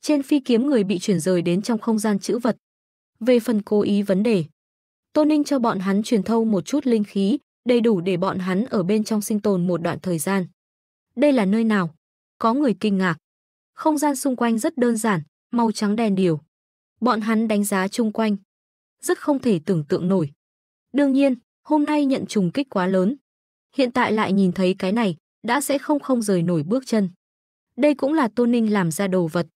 Trên phi kiếm người bị chuyển rời đến trong không gian chữ vật. Về phần cố ý vấn đề, Tô Ninh cho bọn hắn truyền thâu một chút linh khí, đầy đủ để bọn hắn ở bên trong sinh tồn một đoạn thời gian. Đây là nơi nào? Có người kinh ngạc. Không gian xung quanh rất đơn giản, màu trắng đèn điều. Bọn hắn đánh giá chung quanh. Rất không thể tưởng tượng nổi. Đương nhiên, hôm nay nhận trùng kích quá lớn. Hiện tại lại nhìn thấy cái này, đã sẽ không không rời nổi bước chân. Đây cũng là Tô Ninh làm ra đồ vật.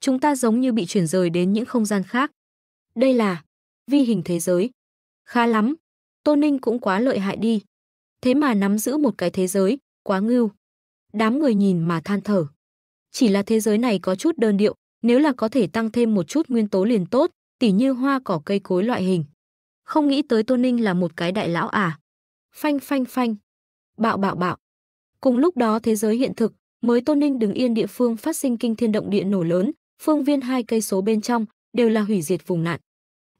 Chúng ta giống như bị chuyển rời đến những không gian khác. Đây là vi hình thế giới. Khá lắm, Tô Ninh cũng quá lợi hại đi. Thế mà nắm giữ một cái thế giới, quá ngưu. Đám người nhìn mà than thở. Chỉ là thế giới này có chút đơn điệu, nếu là có thể tăng thêm một chút nguyên tố liền tốt, tỉ như hoa cỏ cây cối loại hình. Không nghĩ tới Tô Ninh là một cái đại lão à. Phanh phanh phanh. Bạo bạo bạo. Cùng lúc đó thế giới hiện thực, mới Tô Ninh đứng yên địa phương phát sinh kinh thiên động địa nổ lớn, phương viên hai cây số bên trong, đều là hủy diệt vùng nạn.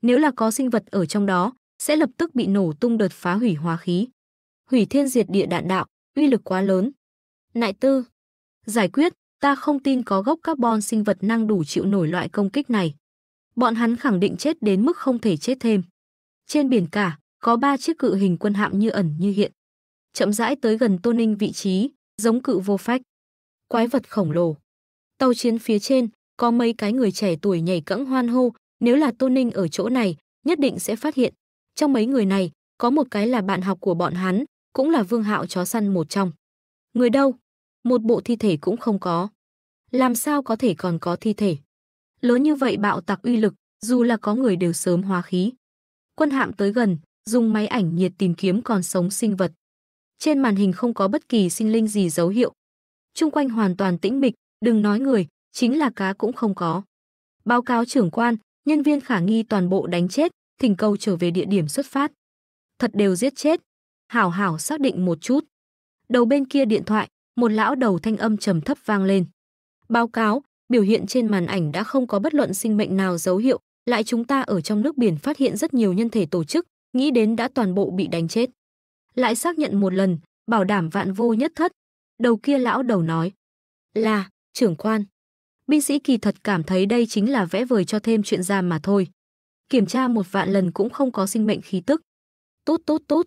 Nếu là có sinh vật ở trong đó, sẽ lập tức bị nổ tung đợt phá hủy hóa khí. Hủy thiên diệt địa đạn đạo, uy lực quá lớn. Nại tư, giải quyết, ta không tin có gốc carbon sinh vật năng đủ chịu nổi loại công kích này. Bọn hắn khẳng định chết đến mức không thể chết thêm. Trên biển cả, có ba chiếc cự hình quân hạm như ẩn như hiện. Chậm rãi tới gần Tô Ninh vị trí, giống cự vô phách. Quái vật khổng lồ. Tàu chiến phía trên, có mấy cái người trẻ tuổi nhảy cẫng hoan hô, nếu là Tô Ninh ở chỗ này, nhất định sẽ phát hiện. Trong mấy người này, có một cái là bạn học của bọn hắn, cũng là Vương Hạo chó săn một trong. Người đâu? Một bộ thi thể cũng không có. Làm sao có thể còn có thi thể? Lớn như vậy bạo tạc uy lực, dù là có người đều sớm hóa khí. Quân hạm tới gần, dùng máy ảnh nhiệt tìm kiếm còn sống sinh vật. Trên màn hình không có bất kỳ sinh linh gì dấu hiệu. Trung quanh hoàn toàn tĩnh mịch, đừng nói người, chính là cá cũng không có. Báo cáo trưởng quan, nhân viên khả nghi toàn bộ đánh chết, thỉnh cầu trở về địa điểm xuất phát. Thật đều giết chết. Hảo hảo xác định một chút. Đầu bên kia điện thoại, một lão đầu thanh âm trầm thấp vang lên. Báo cáo, biểu hiện trên màn ảnh đã không có bất luận sinh mệnh nào dấu hiệu, lại chúng ta ở trong nước biển phát hiện rất nhiều nhân thể tổ chức, nghĩ đến đã toàn bộ bị đánh chết. Lại xác nhận một lần, bảo đảm vạn vô nhất thất. Đầu kia lão đầu nói. Là, trưởng quan binh sĩ kỳ thật cảm thấy đây chính là vẽ vời cho thêm chuyện ra mà thôi. Kiểm tra một vạn lần cũng không có sinh mệnh khí tức. Tốt tốt tốt.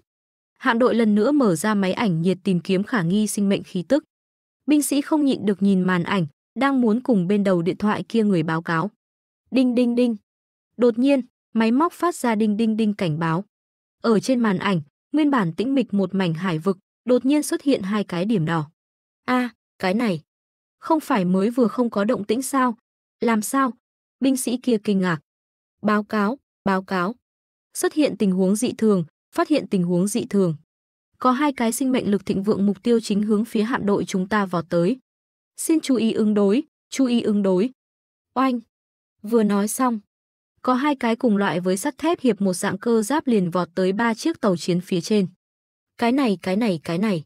Hạm đội lần nữa mở ra máy ảnh nhiệt tìm kiếm khả nghi sinh mệnh khí tức. Binh sĩ không nhịn được nhìn màn ảnh, đang muốn cùng bên đầu điện thoại kia người báo cáo. Đinh đinh đinh. Đột nhiên, máy móc phát ra đinh đinh đinh cảnh báo. Ở trên màn ảnh, nguyên bản tĩnh mịch một mảnh hải vực, đột nhiên xuất hiện hai cái điểm đỏ. A, à, cái này. Không phải mới vừa không có động tĩnh sao? Làm sao? Binh sĩ kia kinh ngạc. Báo cáo, báo cáo. Xuất hiện tình huống dị thường, phát hiện tình huống dị thường. Có hai cái sinh mệnh lực thịnh vượng mục tiêu chính hướng phía hạm đội chúng ta vào tới. Xin chú ý ứng đối, chú ý ứng đối. Oanh! Vừa nói xong, có hai cái cùng loại với sắt thép hiệp một dạng cơ giáp liền vọt tới ba chiếc tàu chiến phía trên. Cái này, cái này, cái này.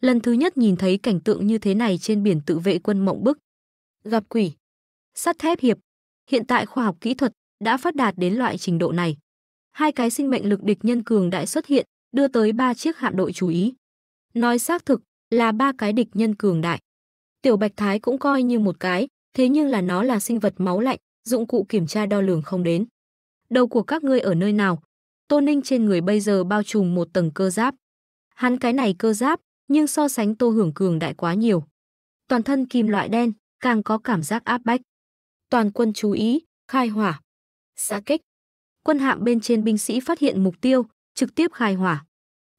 Lần thứ nhất nhìn thấy cảnh tượng như thế này trên biển tự vệ quân mộng bức. Gặp quỷ. Sắt thép hiệp. Hiện tại khoa học kỹ thuật đã phát đạt đến loại trình độ này. Hai cái sinh mệnh lực địch nhân cường đại xuất hiện, đưa tới ba chiếc hạm đội chú ý. Nói xác thực là ba cái địch nhân cường đại. Tiểu Bạch Thái cũng coi như một cái, thế nhưng là nó là sinh vật máu lạnh, dụng cụ kiểm tra đo lường không đến. Đầu của các ngươi ở nơi nào? Tô Ninh trên người bây giờ bao trùm một tầng cơ giáp. Hắn cái này cơ giáp nhưng so sánh Tô Hưởng cường đại quá nhiều. Toàn thân kim loại đen, càng có cảm giác áp bách. Toàn quân chú ý, khai hỏa, xa kích. Quân hạm bên trên binh sĩ phát hiện mục tiêu, trực tiếp khai hỏa.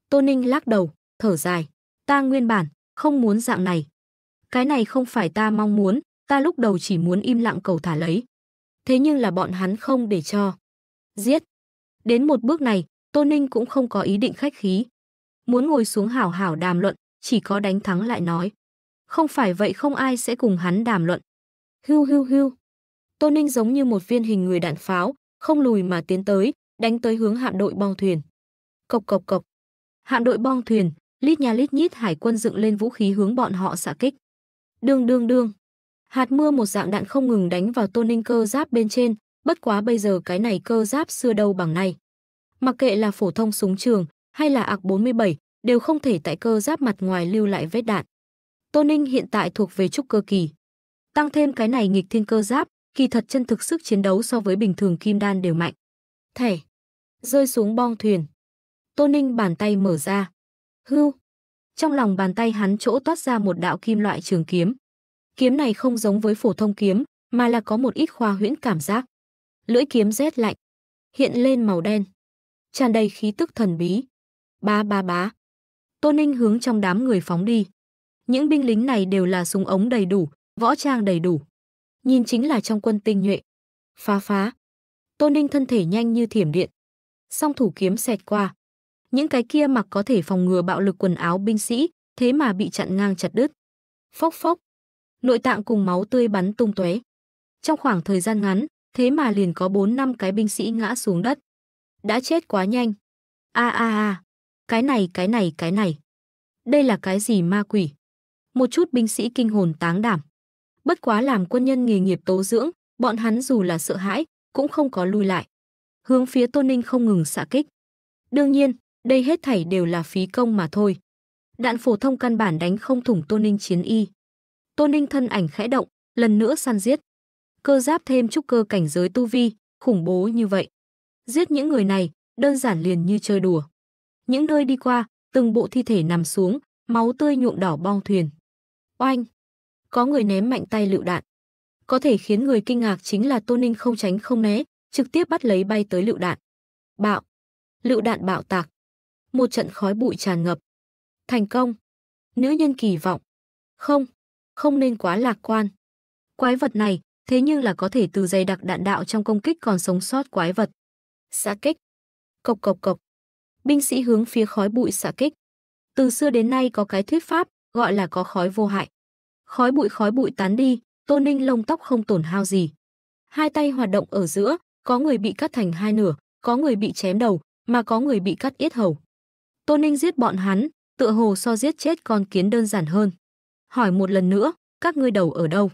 Tô Ninh lắc đầu, thở dài, ta nguyên bản, không muốn dạng này. Cái này không phải ta mong muốn, ta lúc đầu chỉ muốn im lặng cầu thả lấy. Thế nhưng là bọn hắn không để cho. Giết. Đến một bước này, Tô Ninh cũng không có ý định khách khí. Muốn ngồi xuống hảo hảo đàm luận, chỉ có đánh thắng lại nói. Không phải vậy không ai sẽ cùng hắn đàm luận. Hưu hưu hưu. Tô Ninh giống như một viên hình người đạn pháo, không lùi mà tiến tới, đánh tới hướng hạm đội bong thuyền. Cộc cộc cộc. Hạm đội bong thuyền, lít nha lít nhít hải quân dựng lên vũ khí hướng bọn họ xạ kích. Đương đương đương. Hạt mưa một dạng đạn không ngừng đánh vào Tô Ninh cơ giáp bên trên, bất quá bây giờ cái này cơ giáp xưa đâu bằng này Mặc kệ là phổ thông súng trường hay là AK-47, đều không thể tại cơ giáp mặt ngoài lưu lại vết đạn. Tô Ninh hiện tại thuộc về trúc cơ kỳ. Tăng thêm cái này nghịch thiên cơ giáp, kỳ thật chân thực sức chiến đấu so với bình thường kim đan đều mạnh. Thẻ. Rơi xuống bong thuyền. Tô Ninh bàn tay mở ra. Hưu. Trong lòng bàn tay hắn chỗ toát ra một đạo kim loại trường kiếm. Kiếm này không giống với phổ thông kiếm, mà là có một ít khoa huyễn cảm giác. Lưỡi kiếm rét lạnh, hiện lên màu đen, tràn đầy khí tức thần bí. Ba ba bá. Tô Ninh hướng trong đám người phóng đi. Những binh lính này đều là súng ống đầy đủ, võ trang đầy đủ. Nhìn chính là trong quân tinh nhuệ. Phá phá. Tô Ninh thân thể nhanh như thiểm điện. Song thủ kiếm xẹt qua. Những cái kia mặc có thể phòng ngừa bạo lực quần áo binh sĩ, thế mà bị chặn ngang chặt đứt. Phốc phốc. Nội tạng cùng máu tươi bắn tung tóe. Trong khoảng thời gian ngắn, thế mà liền có 4 năm cái binh sĩ ngã xuống đất. Đã chết quá nhanh. A a a. Cái này, cái này, cái này. Đây là cái gì ma quỷ? Một chút binh sĩ kinh hồn táng đảm. Bất quá làm quân nhân nghề nghiệp tố dưỡng, bọn hắn dù là sợ hãi, cũng không có lui lại. Hướng phía Tôn Ninh không ngừng xạ kích. Đương nhiên, đây hết thảy đều là phí công mà thôi. Đạn phổ thông căn bản đánh không thủng Tôn Ninh chiến y. Tôn Ninh thân ảnh khẽ động, lần nữa săn giết. Cơ giáp thêm chút cơ cảnh giới tu vi, khủng bố như vậy. Giết những người này, đơn giản liền như chơi đùa. Những nơi đi qua, từng bộ thi thể nằm xuống, máu tươi nhuộm đỏ bong thuyền. Oanh! Có người ném mạnh tay lựu đạn. Có thể khiến người kinh ngạc chính là Tô Ninh không tránh không né, trực tiếp bắt lấy bay tới lựu đạn. Bạo! Lựu đạn bạo tạc. Một trận khói bụi tràn ngập. Thành công! Nữ nhân kỳ vọng. Không! Không nên quá lạc quan. Quái vật này, thế nhưng là có thể từ dày đặc đạn đạo trong công kích còn sống sót quái vật. Xã kích! Cộc cộc cộc! binh sĩ hướng phía khói bụi xạ kích. Từ xưa đến nay có cái thuyết pháp gọi là có khói vô hại. Khói bụi khói bụi tán đi, Tô Ninh lông tóc không tổn hao gì. Hai tay hoạt động ở giữa, có người bị cắt thành hai nửa, có người bị chém đầu, mà có người bị cắt yết hầu. Tô Ninh giết bọn hắn, tựa hồ so giết chết con kiến đơn giản hơn. Hỏi một lần nữa, các ngươi đầu ở đâu?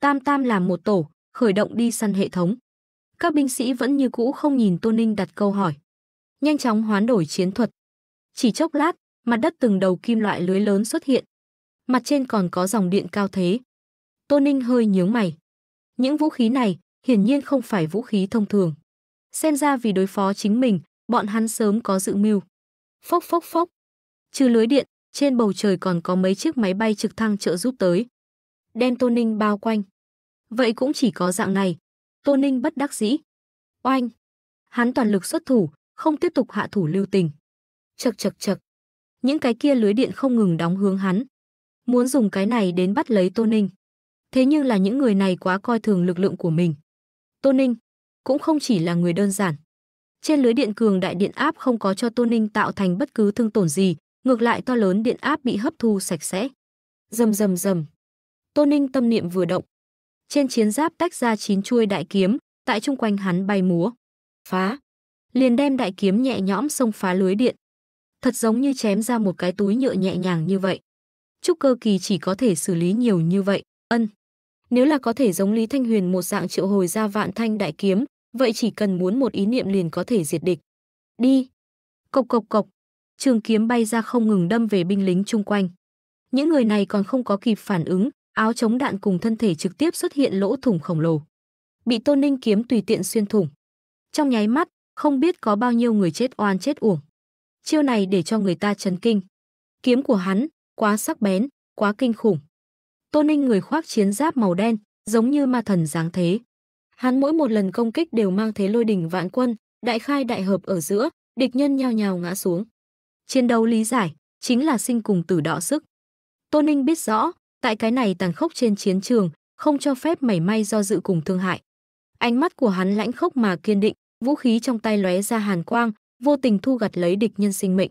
Tam Tam làm một tổ, khởi động đi săn hệ thống. Các binh sĩ vẫn như cũ không nhìn Tô Ninh đặt câu hỏi nhanh chóng hoán đổi chiến thuật. Chỉ chốc lát, mặt đất từng đầu kim loại lưới lớn xuất hiện. Mặt trên còn có dòng điện cao thế. Tô Ninh hơi nhướng mày. Những vũ khí này hiển nhiên không phải vũ khí thông thường. Xem ra vì đối phó chính mình, bọn hắn sớm có dự mưu. Phốc phốc phốc. Trừ lưới điện, trên bầu trời còn có mấy chiếc máy bay trực thăng trợ giúp tới. Đem Tô Ninh bao quanh. Vậy cũng chỉ có dạng này. Tô Ninh bất đắc dĩ. Oanh! Hắn toàn lực xuất thủ, không tiếp tục hạ thủ lưu tình. Chật chật chật. Những cái kia lưới điện không ngừng đóng hướng hắn. Muốn dùng cái này đến bắt lấy Tô Ninh. Thế nhưng là những người này quá coi thường lực lượng của mình. Tô Ninh cũng không chỉ là người đơn giản. Trên lưới điện cường đại điện áp không có cho Tô Ninh tạo thành bất cứ thương tổn gì, ngược lại to lớn điện áp bị hấp thu sạch sẽ. Rầm rầm rầm. Tô Ninh tâm niệm vừa động. Trên chiến giáp tách ra chín chuôi đại kiếm, tại trung quanh hắn bay múa. Phá! liền đem đại kiếm nhẹ nhõm xông phá lưới điện. Thật giống như chém ra một cái túi nhựa nhẹ nhàng như vậy. Trúc cơ kỳ chỉ có thể xử lý nhiều như vậy, ân. Nếu là có thể giống Lý Thanh Huyền một dạng triệu hồi ra vạn thanh đại kiếm, vậy chỉ cần muốn một ý niệm liền có thể diệt địch. Đi. Cộc cộc cộc. Trường kiếm bay ra không ngừng đâm về binh lính chung quanh. Những người này còn không có kịp phản ứng, áo chống đạn cùng thân thể trực tiếp xuất hiện lỗ thủng khổng lồ. Bị Tôn Ninh kiếm tùy tiện xuyên thủng. Trong nháy mắt, không biết có bao nhiêu người chết oan chết uổng. Chiêu này để cho người ta chấn kinh. Kiếm của hắn, quá sắc bén, quá kinh khủng. Tô Ninh người khoác chiến giáp màu đen, giống như ma thần dáng thế. Hắn mỗi một lần công kích đều mang thế lôi đỉnh vạn quân, đại khai đại hợp ở giữa, địch nhân nhao nhào ngã xuống. Chiến đấu lý giải, chính là sinh cùng tử đọ sức. Tô Ninh biết rõ, tại cái này tàn khốc trên chiến trường, không cho phép mảy may do dự cùng thương hại. Ánh mắt của hắn lãnh khốc mà kiên định, vũ khí trong tay lóe ra hàn quang, vô tình thu gặt lấy địch nhân sinh mệnh.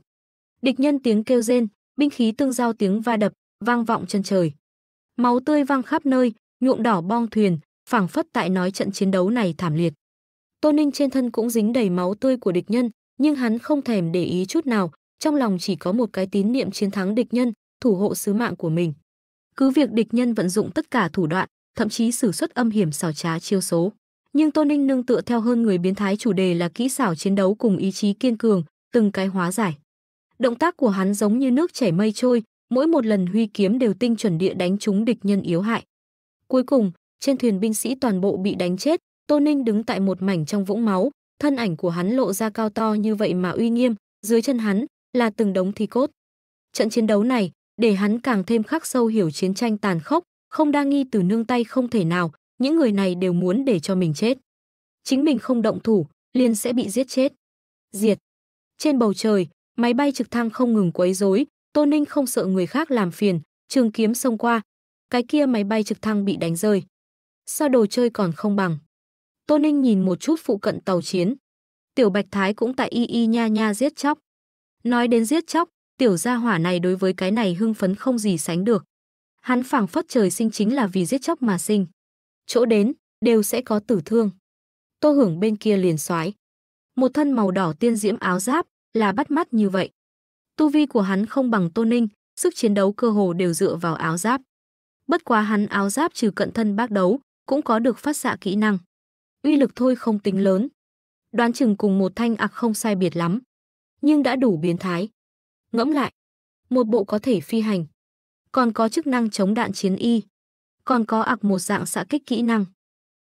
Địch nhân tiếng kêu rên, binh khí tương giao tiếng va đập, vang vọng chân trời. Máu tươi vang khắp nơi, nhuộm đỏ bong thuyền, phảng phất tại nói trận chiến đấu này thảm liệt. Tô Ninh trên thân cũng dính đầy máu tươi của địch nhân, nhưng hắn không thèm để ý chút nào, trong lòng chỉ có một cái tín niệm chiến thắng địch nhân, thủ hộ sứ mạng của mình. Cứ việc địch nhân vận dụng tất cả thủ đoạn, thậm chí sử xuất âm hiểm xảo trá chiêu số nhưng Tô Ninh nương tựa theo hơn người biến thái chủ đề là kỹ xảo chiến đấu cùng ý chí kiên cường, từng cái hóa giải. Động tác của hắn giống như nước chảy mây trôi, mỗi một lần huy kiếm đều tinh chuẩn địa đánh trúng địch nhân yếu hại. Cuối cùng, trên thuyền binh sĩ toàn bộ bị đánh chết, Tô Ninh đứng tại một mảnh trong vũng máu, thân ảnh của hắn lộ ra cao to như vậy mà uy nghiêm, dưới chân hắn là từng đống thi cốt. Trận chiến đấu này, để hắn càng thêm khắc sâu hiểu chiến tranh tàn khốc, không đa nghi từ nương tay không thể nào, những người này đều muốn để cho mình chết. Chính mình không động thủ, liền sẽ bị giết chết. Diệt. Trên bầu trời, máy bay trực thăng không ngừng quấy rối, Tô Ninh không sợ người khác làm phiền, trường kiếm xông qua. Cái kia máy bay trực thăng bị đánh rơi. Sao đồ chơi còn không bằng. Tô Ninh nhìn một chút phụ cận tàu chiến. Tiểu Bạch Thái cũng tại y y nha nha giết chóc. Nói đến giết chóc, tiểu gia hỏa này đối với cái này hưng phấn không gì sánh được. Hắn phảng phất trời sinh chính là vì giết chóc mà sinh chỗ đến đều sẽ có tử thương. Tô Hưởng bên kia liền soái, một thân màu đỏ tiên diễm áo giáp là bắt mắt như vậy. Tu vi của hắn không bằng Tô Ninh, sức chiến đấu cơ hồ đều dựa vào áo giáp. Bất quá hắn áo giáp trừ cận thân bác đấu, cũng có được phát xạ kỹ năng. Uy lực thôi không tính lớn. Đoán chừng cùng một thanh ạc không sai biệt lắm, nhưng đã đủ biến thái. Ngẫm lại, một bộ có thể phi hành, còn có chức năng chống đạn chiến y, còn có ạc một dạng xạ kích kỹ năng.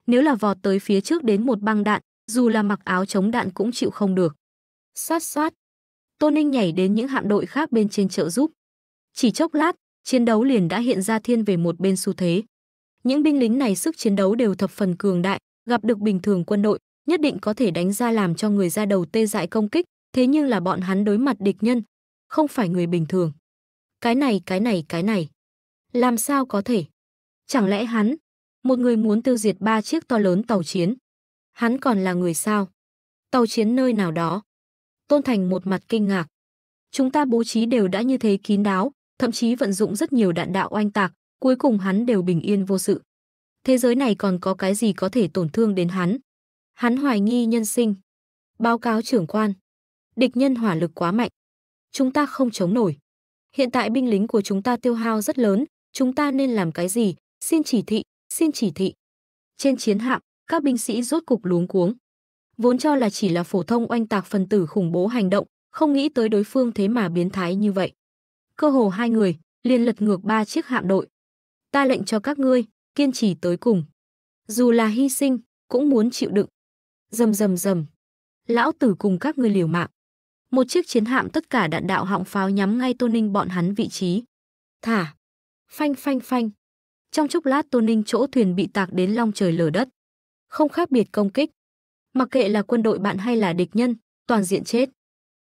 Nếu là vọt tới phía trước đến một băng đạn, dù là mặc áo chống đạn cũng chịu không được. Xoát xoát. Tô Ninh nhảy đến những hạm đội khác bên trên trợ giúp. Chỉ chốc lát, chiến đấu liền đã hiện ra thiên về một bên xu thế. Những binh lính này sức chiến đấu đều thập phần cường đại, gặp được bình thường quân đội, nhất định có thể đánh ra làm cho người ra đầu tê dại công kích, thế nhưng là bọn hắn đối mặt địch nhân, không phải người bình thường. Cái này, cái này, cái này. Làm sao có thể? Chẳng lẽ hắn, một người muốn tiêu diệt ba chiếc to lớn tàu chiến? Hắn còn là người sao? Tàu chiến nơi nào đó? Tôn Thành một mặt kinh ngạc. Chúng ta bố trí đều đã như thế kín đáo, thậm chí vận dụng rất nhiều đạn đạo oanh tạc, cuối cùng hắn đều bình yên vô sự. Thế giới này còn có cái gì có thể tổn thương đến hắn? Hắn hoài nghi nhân sinh. Báo cáo trưởng quan. Địch nhân hỏa lực quá mạnh. Chúng ta không chống nổi. Hiện tại binh lính của chúng ta tiêu hao rất lớn, chúng ta nên làm cái gì, Xin chỉ thị, xin chỉ thị. Trên chiến hạm, các binh sĩ rốt cục luống cuống. Vốn cho là chỉ là phổ thông oanh tạc phần tử khủng bố hành động, không nghĩ tới đối phương thế mà biến thái như vậy. Cơ hồ hai người, liền lật ngược ba chiếc hạm đội. Ta lệnh cho các ngươi, kiên trì tới cùng. Dù là hy sinh, cũng muốn chịu đựng. Dầm dầm dầm. Lão tử cùng các ngươi liều mạng. Một chiếc chiến hạm tất cả đạn đạo họng pháo nhắm ngay Tô Ninh bọn hắn vị trí. Thả. Phanh phanh phanh. Trong chốc lát Tô Ninh chỗ thuyền bị tạc đến long trời lở đất. Không khác biệt công kích. Mặc kệ là quân đội bạn hay là địch nhân, toàn diện chết.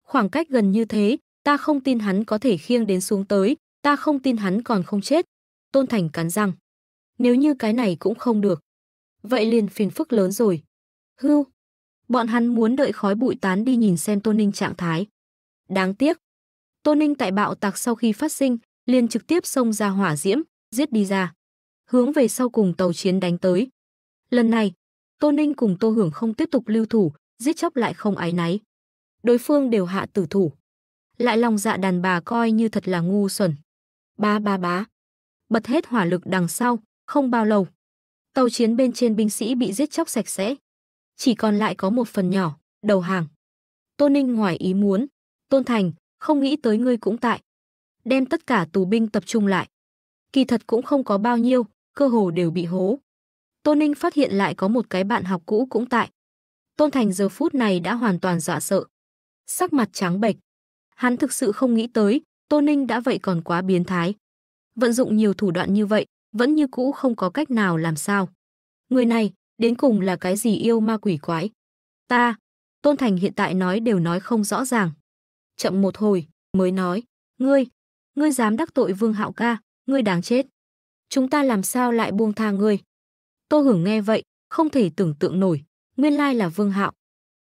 Khoảng cách gần như thế, ta không tin hắn có thể khiêng đến xuống tới, ta không tin hắn còn không chết. Tôn Thành cắn răng. Nếu như cái này cũng không được. Vậy liền phiền phức lớn rồi. Hưu. Bọn hắn muốn đợi khói bụi tán đi nhìn xem Tôn Ninh trạng thái. Đáng tiếc. Tôn Ninh tại bạo tạc sau khi phát sinh, liền trực tiếp xông ra hỏa diễm, giết đi ra hướng về sau cùng tàu chiến đánh tới. Lần này, Tô Ninh cùng Tô Hưởng không tiếp tục lưu thủ, giết chóc lại không ái náy. Đối phương đều hạ tử thủ. Lại lòng dạ đàn bà coi như thật là ngu xuẩn. Ba ba bá. Bật hết hỏa lực đằng sau, không bao lâu. Tàu chiến bên trên binh sĩ bị giết chóc sạch sẽ. Chỉ còn lại có một phần nhỏ, đầu hàng. Tô Ninh ngoài ý muốn. Tôn Thành, không nghĩ tới ngươi cũng tại. Đem tất cả tù binh tập trung lại. Kỳ thật cũng không có bao nhiêu, cơ hồ đều bị hố. Tôn Ninh phát hiện lại có một cái bạn học cũ cũng tại. Tôn Thành giờ phút này đã hoàn toàn dọa sợ. Sắc mặt trắng bệch. Hắn thực sự không nghĩ tới, Tôn Ninh đã vậy còn quá biến thái. Vận dụng nhiều thủ đoạn như vậy, vẫn như cũ không có cách nào làm sao. Người này, đến cùng là cái gì yêu ma quỷ quái? Ta, Tôn Thành hiện tại nói đều nói không rõ ràng. Chậm một hồi, mới nói, ngươi, ngươi dám đắc tội Vương Hạo ca, ngươi đáng chết chúng ta làm sao lại buông tha ngươi? Tô Hưởng nghe vậy, không thể tưởng tượng nổi, nguyên lai là Vương Hạo.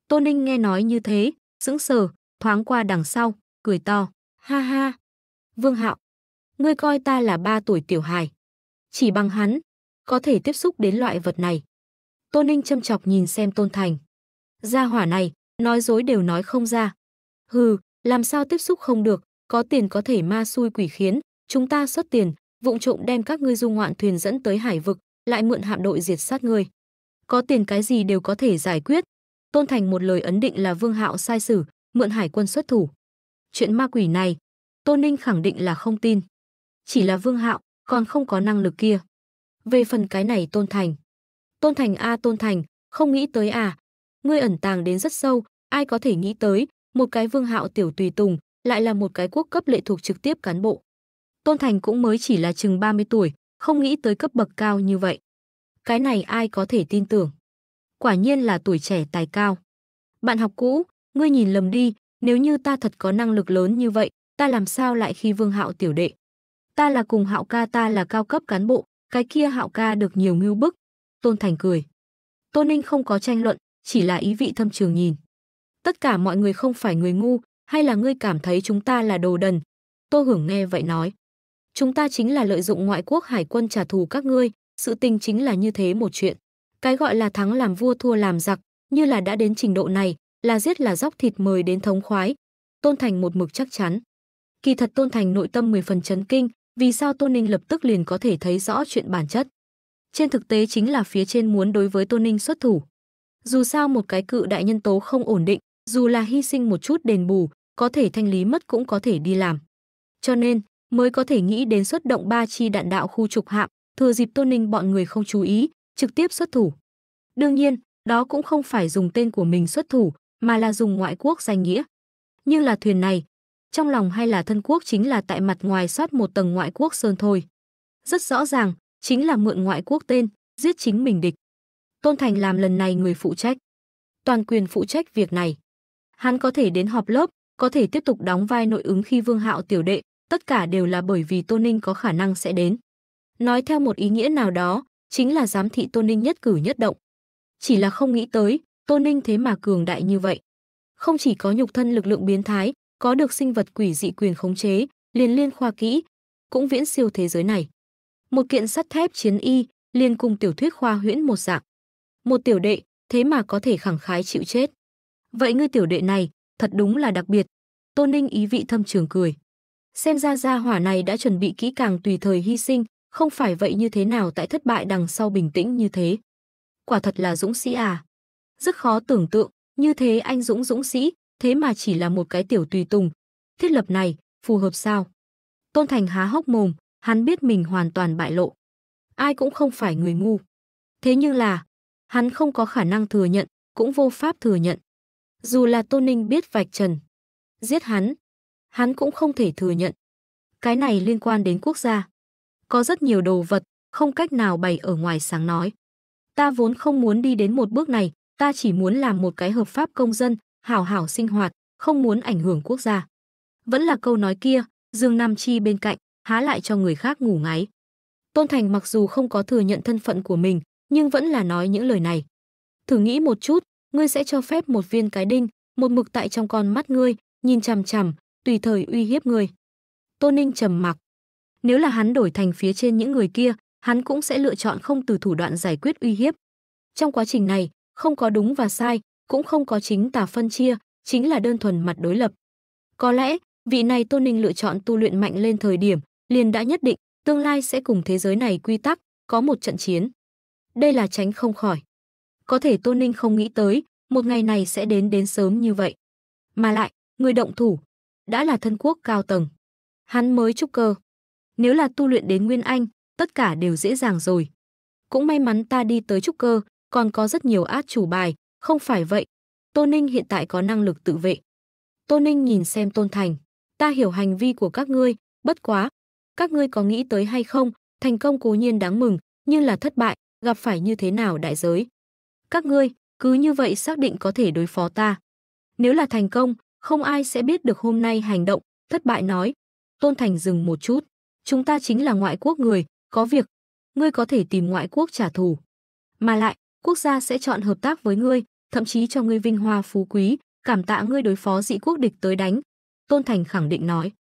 Tô Ninh nghe nói như thế, sững sờ, thoáng qua đằng sau, cười to, ha ha. Vương Hạo, ngươi coi ta là ba tuổi tiểu hài. Chỉ bằng hắn, có thể tiếp xúc đến loại vật này. Tô Ninh châm chọc nhìn xem Tôn Thành. Gia hỏa này, nói dối đều nói không ra. Hừ, làm sao tiếp xúc không được, có tiền có thể ma xui quỷ khiến, chúng ta xuất tiền, vụng trộm đem các ngươi du ngoạn thuyền dẫn tới hải vực, lại mượn hạm đội diệt sát ngươi. Có tiền cái gì đều có thể giải quyết. Tôn Thành một lời ấn định là Vương Hạo sai sử, mượn hải quân xuất thủ. Chuyện ma quỷ này, Tôn Ninh khẳng định là không tin. Chỉ là Vương Hạo, còn không có năng lực kia. Về phần cái này Tôn Thành. Tôn Thành a Tôn Thành, không nghĩ tới à. Ngươi ẩn tàng đến rất sâu, ai có thể nghĩ tới, một cái Vương Hạo tiểu tùy tùng, lại là một cái quốc cấp lệ thuộc trực tiếp cán bộ. Tôn Thành cũng mới chỉ là chừng 30 tuổi, không nghĩ tới cấp bậc cao như vậy. Cái này ai có thể tin tưởng. Quả nhiên là tuổi trẻ tài cao. Bạn học cũ, ngươi nhìn lầm đi, nếu như ta thật có năng lực lớn như vậy, ta làm sao lại khi Vương Hạo tiểu đệ. Ta là cùng Hạo ca ta là cao cấp cán bộ, cái kia Hạo ca được nhiều ngưu bức. Tôn Thành cười. Tôn Ninh không có tranh luận, chỉ là ý vị thâm trường nhìn. Tất cả mọi người không phải người ngu, hay là ngươi cảm thấy chúng ta là đồ đần. Tô Hưởng nghe vậy nói. Chúng ta chính là lợi dụng ngoại quốc hải quân trả thù các ngươi, sự tình chính là như thế một chuyện. Cái gọi là thắng làm vua thua làm giặc, như là đã đến trình độ này, là giết là dốc thịt mời đến thống khoái. Tôn Thành một mực chắc chắn. Kỳ thật Tôn Thành nội tâm 10 phần chấn kinh, vì sao Tôn Ninh lập tức liền có thể thấy rõ chuyện bản chất. Trên thực tế chính là phía trên muốn đối với Tôn Ninh xuất thủ. Dù sao một cái cự đại nhân tố không ổn định, dù là hy sinh một chút đền bù, có thể thanh lý mất cũng có thể đi làm. Cho nên, mới có thể nghĩ đến xuất động ba chi đạn đạo khu trục hạm, thừa dịp Tôn Ninh bọn người không chú ý, trực tiếp xuất thủ. Đương nhiên, đó cũng không phải dùng tên của mình xuất thủ, mà là dùng ngoại quốc danh nghĩa. Nhưng là thuyền này, trong lòng hay là thân quốc chính là tại mặt ngoài soát một tầng ngoại quốc sơn thôi. Rất rõ ràng, chính là mượn ngoại quốc tên, giết chính mình địch. Tôn Thành làm lần này người phụ trách. Toàn quyền phụ trách việc này. Hắn có thể đến họp lớp, có thể tiếp tục đóng vai nội ứng khi Vương Hạo tiểu đệ, tất cả đều là bởi vì Tô Ninh có khả năng sẽ đến. Nói theo một ý nghĩa nào đó, chính là giám thị Tô Ninh nhất cử nhất động. Chỉ là không nghĩ tới, Tô Ninh thế mà cường đại như vậy. Không chỉ có nhục thân lực lượng biến thái, có được sinh vật quỷ dị quyền khống chế, liền liên khoa kỹ, cũng viễn siêu thế giới này. Một kiện sắt thép chiến y, liền cùng tiểu thuyết khoa huyễn một dạng. Một tiểu đệ, thế mà có thể khẳng khái chịu chết. Vậy ngươi tiểu đệ này, thật đúng là đặc biệt. Tô Ninh ý vị thâm trường cười. Xem ra gia hỏa này đã chuẩn bị kỹ càng tùy thời hy sinh, không phải vậy như thế nào tại thất bại đằng sau bình tĩnh như thế. Quả thật là dũng sĩ à. Rất khó tưởng tượng, như thế anh dũng dũng sĩ, thế mà chỉ là một cái tiểu tùy tùng. Thiết lập này, phù hợp sao? Tôn Thành há hốc mồm, hắn biết mình hoàn toàn bại lộ. Ai cũng không phải người ngu. Thế nhưng là, hắn không có khả năng thừa nhận, cũng vô pháp thừa nhận. Dù là Tô Ninh biết vạch trần. Giết hắn, hắn cũng không thể thừa nhận. Cái này liên quan đến quốc gia. Có rất nhiều đồ vật, không cách nào bày ở ngoài sáng nói. Ta vốn không muốn đi đến một bước này, ta chỉ muốn làm một cái hợp pháp công dân, hảo hảo sinh hoạt, không muốn ảnh hưởng quốc gia. Vẫn là câu nói kia, Dương Nam Chi bên cạnh, há lại cho người khác ngủ ngáy. Tôn Thành mặc dù không có thừa nhận thân phận của mình, nhưng vẫn là nói những lời này. Thử nghĩ một chút, ngươi sẽ cho phép một viên cái đinh, một mực tại trong con mắt ngươi, nhìn chằm chằm, tùy thời uy hiếp người. Tô Ninh trầm mặc. Nếu là hắn đổi thành phía trên những người kia, hắn cũng sẽ lựa chọn không từ thủ đoạn giải quyết uy hiếp. Trong quá trình này, không có đúng và sai, cũng không có chính tà phân chia, chính là đơn thuần mặt đối lập. Có lẽ, vị này Tô Ninh lựa chọn tu luyện mạnh lên thời điểm, liền đã nhất định, tương lai sẽ cùng thế giới này quy tắc, có một trận chiến. Đây là tránh không khỏi. Có thể Tô Ninh không nghĩ tới, một ngày này sẽ đến đến sớm như vậy. Mà lại, người động thủ, đã là thân quốc cao tầng. Hắn mới trúc cơ. Nếu là tu luyện đến Nguyên Anh, tất cả đều dễ dàng rồi. Cũng may mắn ta đi tới trúc cơ, còn có rất nhiều át chủ bài, không phải vậy. Tô Ninh hiện tại có năng lực tự vệ. Tô Ninh nhìn xem Tôn Thành. Ta hiểu hành vi của các ngươi, bất quá. Các ngươi có nghĩ tới hay không, thành công cố nhiên đáng mừng, nhưng là thất bại, gặp phải như thế nào đại giới. Các ngươi, cứ như vậy xác định có thể đối phó ta. Nếu là thành công, không ai sẽ biết được hôm nay hành động, thất bại nói. Tôn Thành dừng một chút. Chúng ta chính là ngoại quốc người, có việc. Ngươi có thể tìm ngoại quốc trả thù. Mà lại, quốc gia sẽ chọn hợp tác với ngươi, thậm chí cho ngươi vinh hoa phú quý, cảm tạ ngươi đối phó dị quốc địch tới đánh. Tôn Thành khẳng định nói.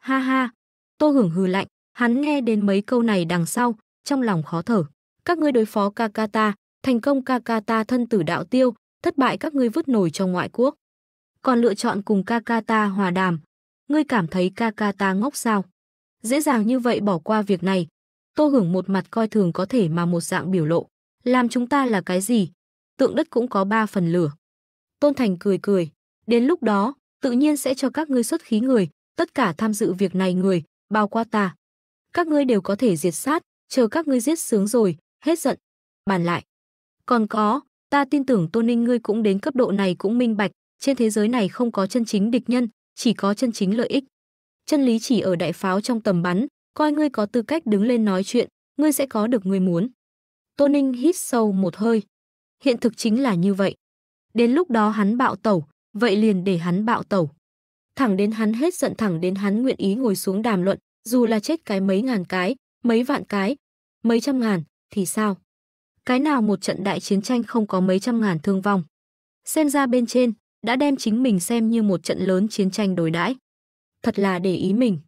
Ha ha, Tô Hưởng hừ lạnh, hắn nghe đến mấy câu này đằng sau, trong lòng khó thở. Các ngươi đối phó Kakata, thành công Kakata thân tử đạo tiêu, thất bại các ngươi vứt nổi cho ngoại quốc còn lựa chọn cùng Kakata hòa đàm. Ngươi cảm thấy Kakata ngốc sao? Dễ dàng như vậy bỏ qua việc này. Tô Hưởng một mặt coi thường có thể mà một dạng biểu lộ. Làm chúng ta là cái gì? Tượng đất cũng có ba phần lửa. Tôn Thành cười cười. Đến lúc đó, tự nhiên sẽ cho các ngươi xuất khí người, tất cả tham dự việc này người, bao qua ta. Các ngươi đều có thể diệt sát, chờ các ngươi giết sướng rồi, hết giận. Bàn lại. Còn có, ta tin tưởng Tô Ninh ngươi cũng đến cấp độ này cũng minh bạch, trên thế giới này không có chân chính địch nhân, chỉ có chân chính lợi ích. Chân lý chỉ ở đại pháo trong tầm bắn, coi ngươi có tư cách đứng lên nói chuyện, ngươi sẽ có được ngươi muốn. Tô Ninh hít sâu một hơi. Hiện thực chính là như vậy. Đến lúc đó hắn bạo tẩu, vậy liền để hắn bạo tẩu. Thẳng đến hắn hết giận thẳng đến hắn nguyện ý ngồi xuống đàm luận, dù là chết cái mấy ngàn cái, mấy vạn cái, mấy trăm ngàn, thì sao? Cái nào một trận đại chiến tranh không có mấy trăm ngàn thương vong? Xem ra bên trên, đã đem chính mình xem như một trận lớn chiến tranh đối đãi. Thật là để ý mình.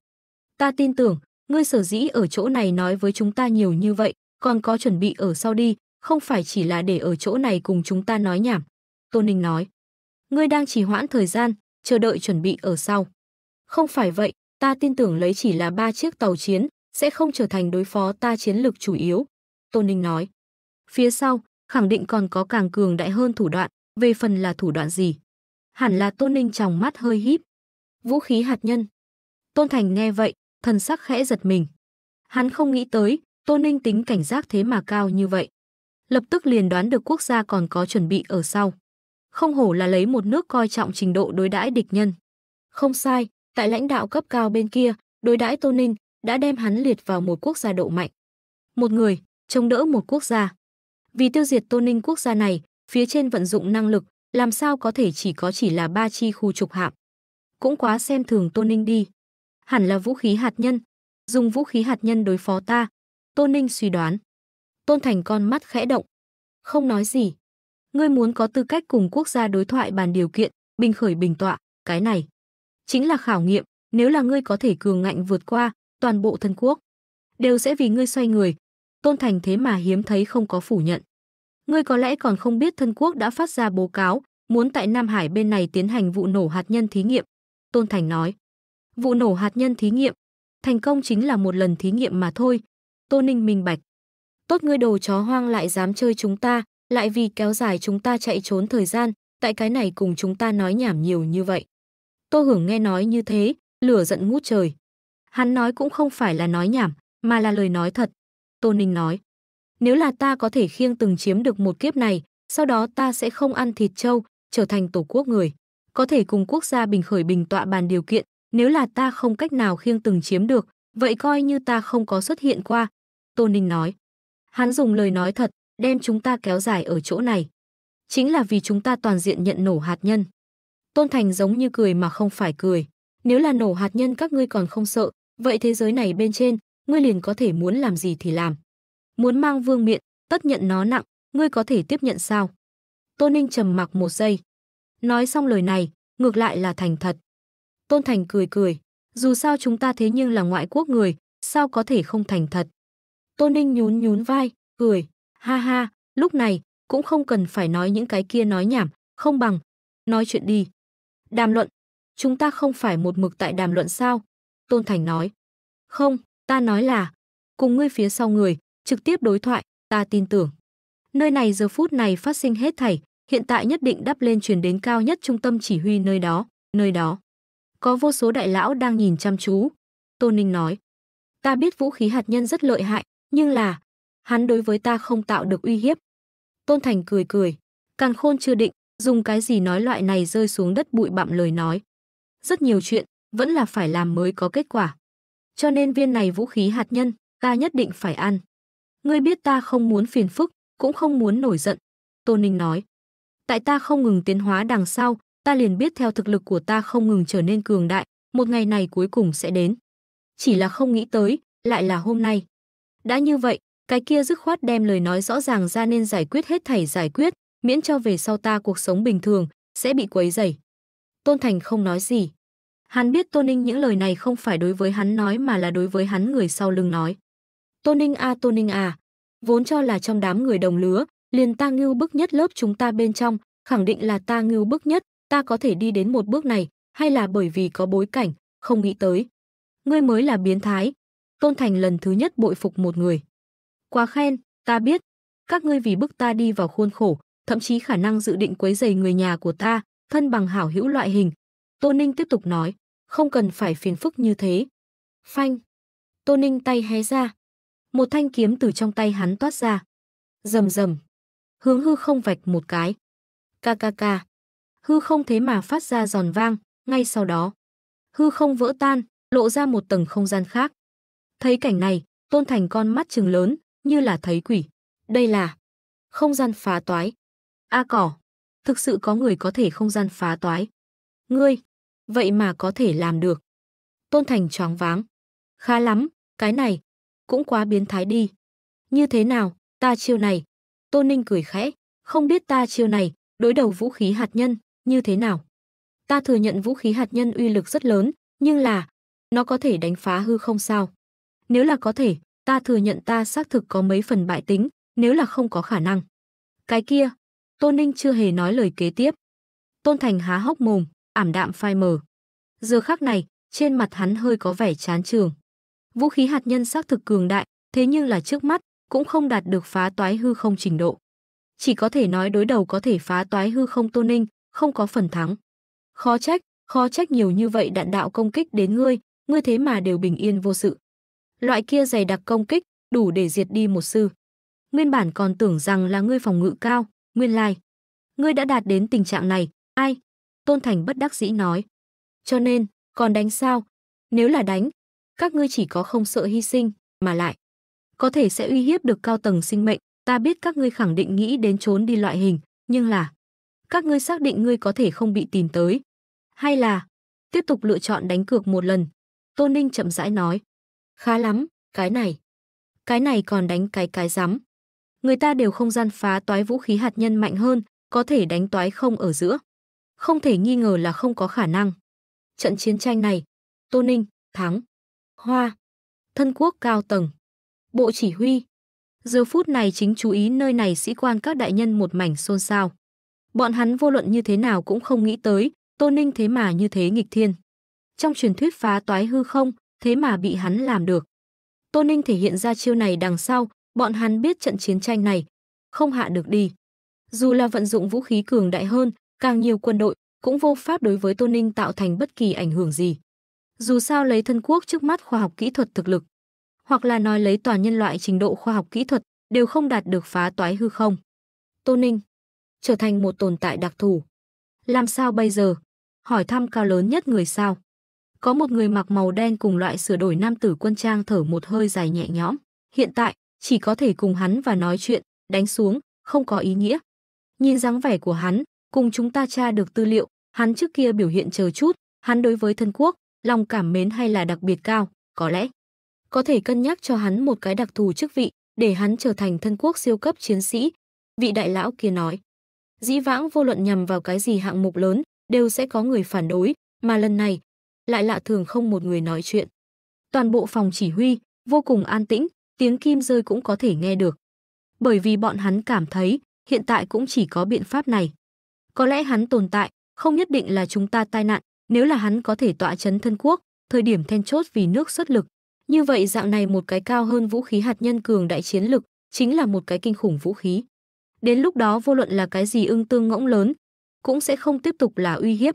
Ta tin tưởng, ngươi sở dĩ ở chỗ này nói với chúng ta nhiều như vậy, còn có chuẩn bị ở sau đi, không phải chỉ là để ở chỗ này cùng chúng ta nói nhảm. Tô Ninh nói, ngươi đang trì hoãn thời gian, chờ đợi chuẩn bị ở sau. Không phải vậy, ta tin tưởng lấy chỉ là ba chiếc tàu chiến, sẽ không trở thành đối phó ta chiến lược chủ yếu. Tô Ninh nói, phía sau, khẳng định còn có càng cường đại hơn thủ đoạn, về phần là thủ đoạn gì hẳn là Tôn Ninh trong mắt hơi híp. Vũ khí hạt nhân. Tôn Thành nghe vậy, thần sắc khẽ giật mình. Hắn không nghĩ tới, Tôn Ninh tính cảnh giác thế mà cao như vậy. Lập tức liền đoán được quốc gia còn có chuẩn bị ở sau. Không hổ là lấy một nước coi trọng trình độ đối đãi địch nhân. Không sai, tại lãnh đạo cấp cao bên kia, đối đãi Tôn Ninh đã đem hắn liệt vào một quốc gia độ mạnh. Một người, chống đỡ một quốc gia. Vì tiêu diệt Tôn Ninh quốc gia này, phía trên vận dụng năng lực, làm sao có thể chỉ có chỉ là ba chi khu trục hạm. Cũng quá xem thường Tô Ninh đi. Hẳn là vũ khí hạt nhân, dùng vũ khí hạt nhân đối phó ta. Tô Ninh suy đoán. Tôn Thành con mắt khẽ động. Không nói gì. Ngươi muốn có tư cách cùng quốc gia đối thoại bàn điều kiện, bình khởi bình tọa, cái này. Chính là khảo nghiệm, nếu là ngươi có thể cường ngạnh vượt qua, toàn bộ thân quốc. Đều sẽ vì ngươi xoay người. Tôn Thành thế mà hiếm thấy không có phủ nhận. Ngươi có lẽ còn không biết thân quốc đã phát ra bố cáo, muốn tại Nam Hải bên này tiến hành vụ nổ hạt nhân thí nghiệm. Tôn Thành nói, vụ nổ hạt nhân thí nghiệm, thành công chính là một lần thí nghiệm mà thôi. Tô Ninh minh bạch. Tốt ngươi đồ chó hoang lại dám chơi chúng ta, lại vì kéo dài chúng ta chạy trốn thời gian, tại cái này cùng chúng ta nói nhảm nhiều như vậy. Tô Hưởng nghe nói như thế, lửa giận ngút trời. Hắn nói cũng không phải là nói nhảm, mà là lời nói thật. Tô Ninh nói, nếu là ta có thể khiêng từng chiếm được một kiếp này, sau đó ta sẽ không ăn thịt trâu, trở thành tổ quốc người. Có thể cùng quốc gia bình khởi bình tọa bàn điều kiện, nếu là ta không cách nào khiêng từng chiếm được, vậy coi như ta không có xuất hiện qua. Tô Ninh nói. Hắn dùng lời nói thật, đem chúng ta kéo dài ở chỗ này. Chính là vì chúng ta toàn diện nhận nổ hạt nhân. Tôn Thành giống như cười mà không phải cười. Nếu là nổ hạt nhân các ngươi còn không sợ, vậy thế giới này bên trên, ngươi liền có thể muốn làm gì thì làm. Muốn mang vương miện, tất nhận nó nặng, ngươi có thể tiếp nhận sao? Tôn Ninh trầm mặc một giây. Nói xong lời này, ngược lại là thành thật. Tôn Thành cười cười, dù sao chúng ta thế nhưng là ngoại quốc người, sao có thể không thành thật. Tôn Ninh nhún nhún vai, cười, ha ha, lúc này, cũng không cần phải nói những cái kia nói nhảm, không bằng, nói chuyện đi. Đàm luận, chúng ta không phải một mực tại đàm luận sao? Tôn Thành nói, không, ta nói là, cùng ngươi phía sau người, trực tiếp đối thoại, ta tin tưởng. Nơi này giờ phút này phát sinh hết thảy, hiện tại nhất định đắp lên truyền đến cao nhất trung tâm chỉ huy nơi đó, nơi đó. Có vô số đại lão đang nhìn chăm chú. Tô Ninh nói, ta biết vũ khí hạt nhân rất lợi hại, nhưng là, hắn đối với ta không tạo được uy hiếp. Tôn Thành cười cười, càng khôn chưa định, dùng cái gì nói loại này rơi xuống đất bụi bặm lời nói. Rất nhiều chuyện, vẫn là phải làm mới có kết quả. Cho nên viên này vũ khí hạt nhân, ta nhất định phải ăn. Ngươi biết ta không muốn phiền phức, cũng không muốn nổi giận. Tô Ninh nói. Tại ta không ngừng tiến hóa đằng sau, ta liền biết theo thực lực của ta không ngừng trở nên cường đại, một ngày này cuối cùng sẽ đến. Chỉ là không nghĩ tới, lại là hôm nay. Đã như vậy, cái kia dứt khoát đem lời nói rõ ràng ra nên giải quyết hết thảy giải quyết, miễn cho về sau ta cuộc sống bình thường, sẽ bị quấy rầy. Tôn Thành không nói gì. Hắn biết Tôn Ninh những lời này không phải đối với hắn nói mà là đối với hắn người sau lưng nói. Tô Ninh a à, Tô Ninh à, vốn cho là trong đám người đồng lứa, liền ta ngưu bức nhất lớp chúng ta bên trong, khẳng định là ta ngưu bức nhất, ta có thể đi đến một bước này, hay là bởi vì có bối cảnh, không nghĩ tới. Ngươi mới là biến thái. Tôn Thành lần thứ nhất bội phục một người. Quá khen, ta biết, các ngươi vì bức ta đi vào khuôn khổ, thậm chí khả năng dự định quấy rầy người nhà của ta, thân bằng hảo hữu loại hình. Tô Ninh tiếp tục nói, không cần phải phiền phức như thế. Phanh. Tô Ninh tay hé ra, một thanh kiếm từ trong tay hắn toát ra. Rầm rầm. Hướng hư không vạch một cái. Ca ca ca. Hư không thế mà phát ra giòn vang, ngay sau đó. Hư không vỡ tan, lộ ra một tầng không gian khác. Thấy cảnh này, Tôn Thành con mắt trừng lớn, như là thấy quỷ. Đây là không gian phá toái. A cỏ, thực sự có người có thể không gian phá toái. Ngươi, vậy mà có thể làm được. Tôn Thành choáng váng. Khá lắm, cái này, cũng quá biến thái đi. Như thế nào, ta chiêu này? Tô Ninh cười khẽ, không biết ta chiêu này, đối đầu vũ khí hạt nhân, như thế nào? Ta thừa nhận vũ khí hạt nhân uy lực rất lớn, nhưng là, nó có thể đánh phá hư không sao? Nếu là có thể, ta thừa nhận ta xác thực có mấy phần bại tính, nếu là không có khả năng. Cái kia, Tô Ninh chưa hề nói lời kế tiếp. Tôn Thành há hốc mồm, ảm đạm phai mờ. Giờ khắc này, trên mặt hắn hơi có vẻ chán trường. Vũ khí hạt nhân xác thực cường đại, thế nhưng là trước mắt cũng không đạt được phá toái hư không trình độ. Chỉ có thể nói đối đầu có thể phá toái hư không Tô Ninh, không có phần thắng. Khó trách, khó trách nhiều như vậy đạn đạo công kích đến ngươi, ngươi thế mà đều bình yên vô sự. Loại kia dày đặc công kích, đủ để diệt đi một sư. Nguyên bản còn tưởng rằng là ngươi phòng ngự cao, nguyên lai. Ngươi đã đạt đến tình trạng này, ai? Tôn Thành bất đắc dĩ nói. Cho nên, còn đánh sao? Nếu là đánh, các ngươi chỉ có không sợ hy sinh, mà lại có thể sẽ uy hiếp được cao tầng sinh mệnh, ta biết các ngươi khẳng định nghĩ đến trốn đi loại hình, nhưng là các ngươi xác định ngươi có thể không bị tìm tới, hay là tiếp tục lựa chọn đánh cược một lần." Tôn Ninh chậm rãi nói, "Khá lắm, cái này, cái này còn đánh cái cái rắm. Người ta đều không gian phá toái vũ khí hạt nhân mạnh hơn, có thể đánh toái không ở giữa. Không thể nghi ngờ là không có khả năng. Trận chiến tranh này, Tô Ninh thắng. Hoa. Thân quốc cao tầng. Bộ chỉ huy. Giờ phút này chính chú ý nơi này sĩ quan các đại nhân một mảnh xôn xao. Bọn hắn vô luận như thế nào cũng không nghĩ tới, Tô Ninh thế mà như thế nghịch thiên. Trong truyền thuyết phá toái hư không, thế mà bị hắn làm được. Tô Ninh thể hiện ra chiêu này đằng sau, bọn hắn biết trận chiến tranh này, không hạ được đi. Dù là vận dụng vũ khí cường đại hơn, càng nhiều quân đội, cũng vô pháp đối với Tô Ninh tạo thành bất kỳ ảnh hưởng gì. Dù sao lấy thân quốc trước mắt khoa học kỹ thuật thực lực, hoặc là nói lấy toàn nhân loại trình độ khoa học kỹ thuật đều không đạt được phá toái hư không. Tô Ninh trở thành một tồn tại đặc thù. Làm sao bây giờ? Hỏi thăm cao lớn nhất người sao? Có một người mặc màu đen cùng loại sửa đổi nam tử quân trang thở một hơi dài nhẹ nhõm. Hiện tại, chỉ có thể cùng hắn và nói chuyện, đánh xuống, không có ý nghĩa. Nhìn dáng vẻ của hắn, cùng chúng ta tra được tư liệu, hắn trước kia biểu hiện chờ chút, hắn đối với thân quốc, lòng cảm mến hay là đặc biệt cao, có lẽ có thể cân nhắc cho hắn một cái đặc thù chức vị để hắn trở thành thân quốc siêu cấp chiến sĩ. Vị đại lão kia nói, dĩ vãng vô luận nhằm vào cái gì hạng mục lớn đều sẽ có người phản đối, mà lần này lại lạ thường không một người nói chuyện. Toàn bộ phòng chỉ huy vô cùng an tĩnh, tiếng kim rơi cũng có thể nghe được. Bởi vì bọn hắn cảm thấy hiện tại cũng chỉ có biện pháp này. Có lẽ hắn tồn tại không nhất định là chúng ta tai nạn, nếu là hắn có thể tọa chấn thân quốc, thời điểm then chốt vì nước xuất lực. Như vậy dạng này một cái cao hơn vũ khí hạt nhân cường đại chiến lực, chính là một cái kinh khủng vũ khí. Đến lúc đó vô luận là cái gì ưng tương ngỗng lớn, cũng sẽ không tiếp tục là uy hiếp.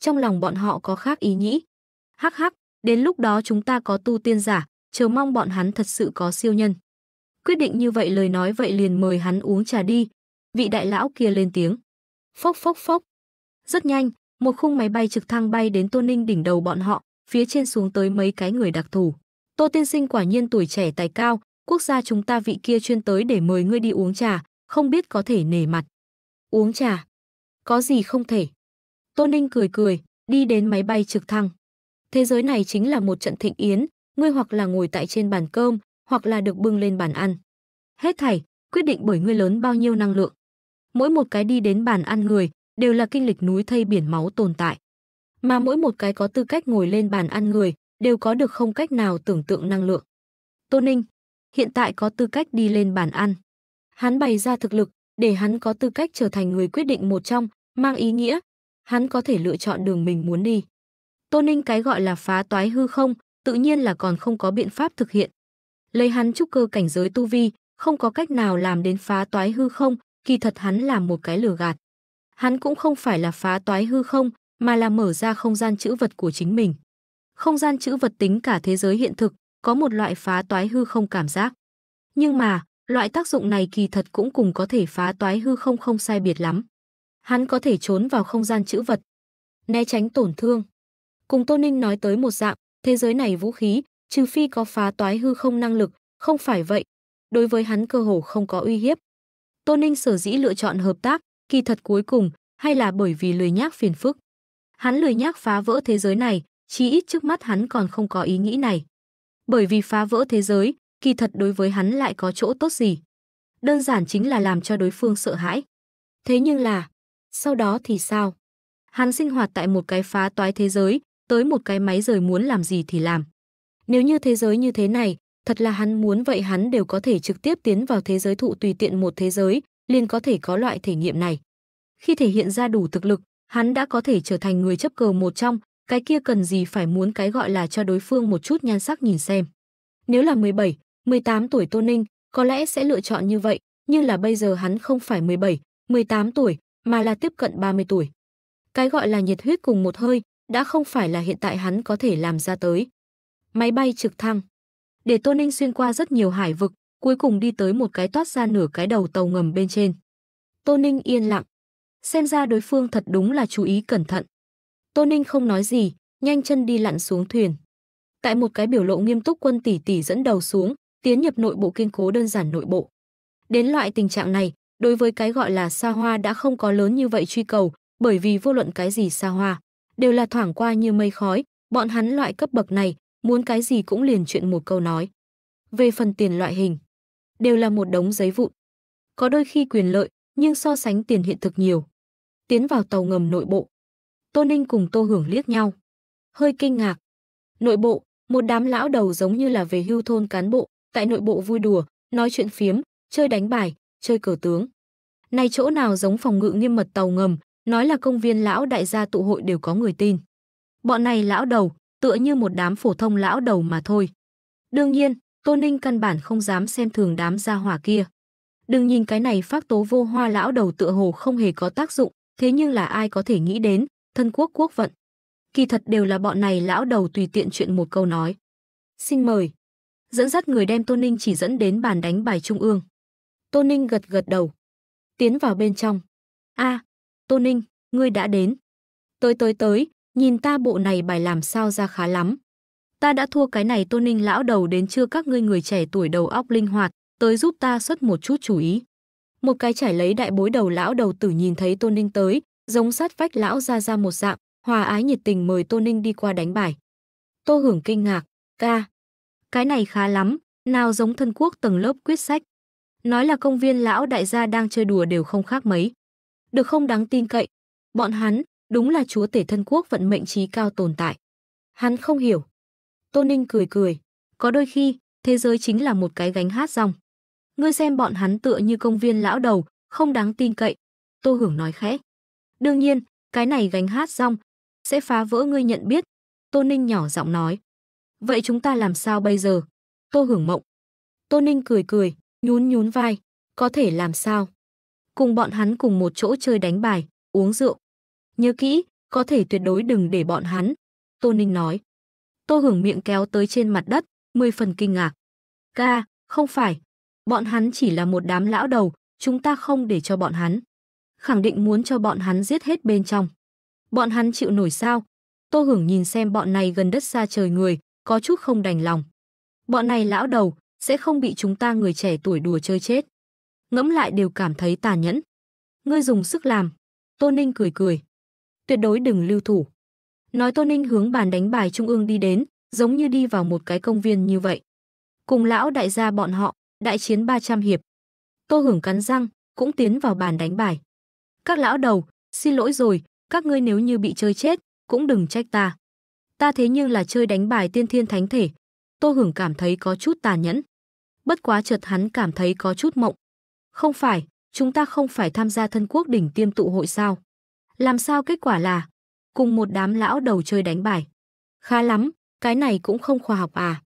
Trong lòng bọn họ có khác ý nghĩ. Hắc hắc, đến lúc đó chúng ta có tu tiên giả, chờ mong bọn hắn thật sự có siêu nhân. Quyết định như vậy lời nói vậy liền mời hắn uống trà đi. Vị đại lão kia lên tiếng. Phốc phốc phốc. Rất nhanh, một khung máy bay trực thăng bay đến Tô Ninh đỉnh đầu bọn họ, phía trên xuống tới mấy cái người đặc thù. Tô tiên sinh quả nhiên tuổi trẻ tài cao, quốc gia chúng ta vị kia chuyên tới để mời ngươi đi uống trà, không biết có thể nể mặt. Uống trà? Có gì không thể? Tô Ninh cười cười, đi đến máy bay trực thăng. Thế giới này chính là một trận thịnh yến, ngươi hoặc là ngồi tại trên bàn cơm, hoặc là được bưng lên bàn ăn. Hết thảy, quyết định bởi ngươi lớn bao nhiêu năng lượng. Mỗi một cái đi đến bàn ăn người, đều là kinh lịch núi thây biển máu tồn tại. Mà mỗi một cái có tư cách ngồi lên bàn ăn người, đều có được không cách nào tưởng tượng năng lượng. Tô Ninh, hiện tại có tư cách đi lên bàn ăn. Hắn bày ra thực lực, để hắn có tư cách trở thành người quyết định một trong, mang ý nghĩa, hắn có thể lựa chọn đường mình muốn đi. Tô Ninh cái gọi là phá toái hư không, tự nhiên là còn không có biện pháp thực hiện. Lấy hắn trúc cơ cảnh giới tu vi, không có cách nào làm đến phá toái hư không, kỳ thật hắn là một cái lừa gạt hắn cũng không phải là phá toái hư không, mà là mở ra không gian chữ vật của chính mình. Không gian chữ vật tính cả thế giới hiện thực, có một loại phá toái hư không cảm giác. Nhưng mà, loại tác dụng này kỳ thật cũng cùng có thể phá toái hư không không sai biệt lắm. Hắn có thể trốn vào không gian chữ vật, né tránh tổn thương. Cùng Tô Ninh nói tới một dạng, thế giới này vũ khí, trừ phi có phá toái hư không năng lực, không phải vậy. Đối với hắn cơ hồ không có uy hiếp. Tô Ninh sở dĩ lựa chọn hợp tác, kỳ thật cuối cùng hay là bởi vì lười nhác phiền phức. Hắn lười nhác phá vỡ thế giới này, chí ít trước mắt hắn còn không có ý nghĩ này. Bởi vì phá vỡ thế giới, kỳ thật đối với hắn lại có chỗ tốt gì. Đơn giản chính là làm cho đối phương sợ hãi. Thế nhưng là, sau đó thì sao? Hắn sinh hoạt tại một cái phá toái thế giới, tới một cái máy rời muốn làm gì thì làm. Nếu như thế giới như thế này, thật là hắn muốn vậy hắn đều có thể trực tiếp tiến vào thế giới thụ tùy tiện một thế giới, liền có thể có loại thể nghiệm này. Khi thể hiện ra đủ thực lực, hắn đã có thể trở thành người chấp cờ một trong, cái kia cần gì phải muốn cái gọi là cho đối phương một chút nhan sắc nhìn xem. Nếu là 17, 18 tuổi Tô Ninh, có lẽ sẽ lựa chọn như vậy, nhưng là bây giờ hắn không phải 17, 18 tuổi, mà là tiếp cận 30 tuổi. Cái gọi là nhiệt huyết cùng một hơi, đã không phải là hiện tại hắn có thể làm ra tới. Máy bay trực thăng Để Tô Ninh xuyên qua rất nhiều hải vực, cuối cùng đi tới một cái toát ra nửa cái đầu tàu ngầm bên trên. Tô Ninh yên lặng. Xem ra đối phương thật đúng là chú ý cẩn thận. Tô Ninh không nói gì, nhanh chân đi lặn xuống thuyền. Tại một cái biểu lộ nghiêm túc quân tỷ tỷ dẫn đầu xuống, tiến nhập nội bộ kiên cố đơn giản nội bộ. Đến loại tình trạng này, đối với cái gọi là xa hoa đã không có lớn như vậy truy cầu, bởi vì vô luận cái gì xa hoa, đều là thoảng qua như mây khói, bọn hắn loại cấp bậc này, muốn cái gì cũng liền chuyện một câu nói. Về phần tiền loại hình, đều là một đống giấy vụn. Có đôi khi quyền lợi, nhưng so sánh tiền hiện thực nhiều. Tiến vào tàu ngầm nội bộ. Tô Ninh cùng Tô Hưởng liếc nhau. Hơi kinh ngạc. Nội bộ, một đám lão đầu giống như là về hưu thôn cán bộ, tại nội bộ vui đùa, nói chuyện phiếm, chơi đánh bài, chơi cờ tướng. Này chỗ nào giống phòng ngự nghiêm mật tàu ngầm, nói là công viên lão đại gia tụ hội đều có người tin. Bọn này lão đầu, tựa như một đám phổ thông lão đầu mà thôi. Đương nhiên, Tô Ninh căn bản không dám xem thường đám gia hỏa kia. Đừng nhìn cái này phác tố vô hoa lão đầu tựa hồ không hề có tác dụng, thế nhưng là ai có thể nghĩ đến, thân quốc quốc vận. Kỳ thật đều là bọn này lão đầu tùy tiện chuyện một câu nói. Xin mời. Dẫn dắt người đem Tô Ninh chỉ dẫn đến bàn đánh bài trung ương. Tô Ninh gật gật đầu. Tiến vào bên trong. a à, Tô Ninh, ngươi đã đến. Tới tới tới, nhìn ta bộ này bài làm sao ra khá lắm ta đã thua cái này Tô Ninh lão đầu đến chưa các ngươi người trẻ tuổi đầu óc linh hoạt, tới giúp ta xuất một chút chú ý. Một cái trải lấy đại bối đầu lão đầu tử nhìn thấy Tô Ninh tới, giống sát vách lão ra ra một dạng, hòa ái nhiệt tình mời Tô Ninh đi qua đánh bài. Tô Hưởng kinh ngạc, ca. Cái này khá lắm, nào giống thân quốc tầng lớp quyết sách. Nói là công viên lão đại gia đang chơi đùa đều không khác mấy. Được không đáng tin cậy. Bọn hắn, đúng là chúa tể thân quốc vận mệnh trí cao tồn tại. Hắn không hiểu, Tô Ninh cười cười. Có đôi khi, thế giới chính là một cái gánh hát rong. Ngươi xem bọn hắn tựa như công viên lão đầu, không đáng tin cậy. Tô Hưởng nói khẽ. Đương nhiên, cái này gánh hát rong sẽ phá vỡ ngươi nhận biết. Tô Ninh nhỏ giọng nói. Vậy chúng ta làm sao bây giờ? Tô Hưởng mộng. Tô Ninh cười cười, nhún nhún vai. Có thể làm sao? Cùng bọn hắn cùng một chỗ chơi đánh bài, uống rượu. Nhớ kỹ, có thể tuyệt đối đừng để bọn hắn. Tô Ninh nói. Tô Hưởng miệng kéo tới trên mặt đất, mười phần kinh ngạc. "Ca, không phải, bọn hắn chỉ là một đám lão đầu, chúng ta không để cho bọn hắn. Khẳng định muốn cho bọn hắn giết hết bên trong. Bọn hắn chịu nổi sao?" Tô Hưởng nhìn xem bọn này gần đất xa trời người, có chút không đành lòng. Bọn này lão đầu sẽ không bị chúng ta người trẻ tuổi đùa chơi chết. Ngẫm lại đều cảm thấy tàn nhẫn. Ngươi dùng sức làm. Tô Ninh cười cười. Tuyệt đối đừng lưu thủ. Nói Tô Ninh hướng bàn đánh bài trung ương đi đến, giống như đi vào một cái công viên như vậy. Cùng lão đại gia bọn họ, đại chiến 300 hiệp. Tô Hưởng cắn răng, cũng tiến vào bàn đánh bài. Các lão đầu, xin lỗi rồi, các ngươi nếu như bị chơi chết, cũng đừng trách ta. Ta thế nhưng là chơi đánh bài tiên thiên thánh thể. Tô Hưởng cảm thấy có chút tàn nhẫn. Bất quá chợt hắn cảm thấy có chút mộng. Không phải, chúng ta không phải tham gia thân quốc đỉnh tiêm tụ hội sao? Làm sao kết quả là cùng một đám lão đầu chơi đánh bài. Khá lắm, cái này cũng không khoa học à.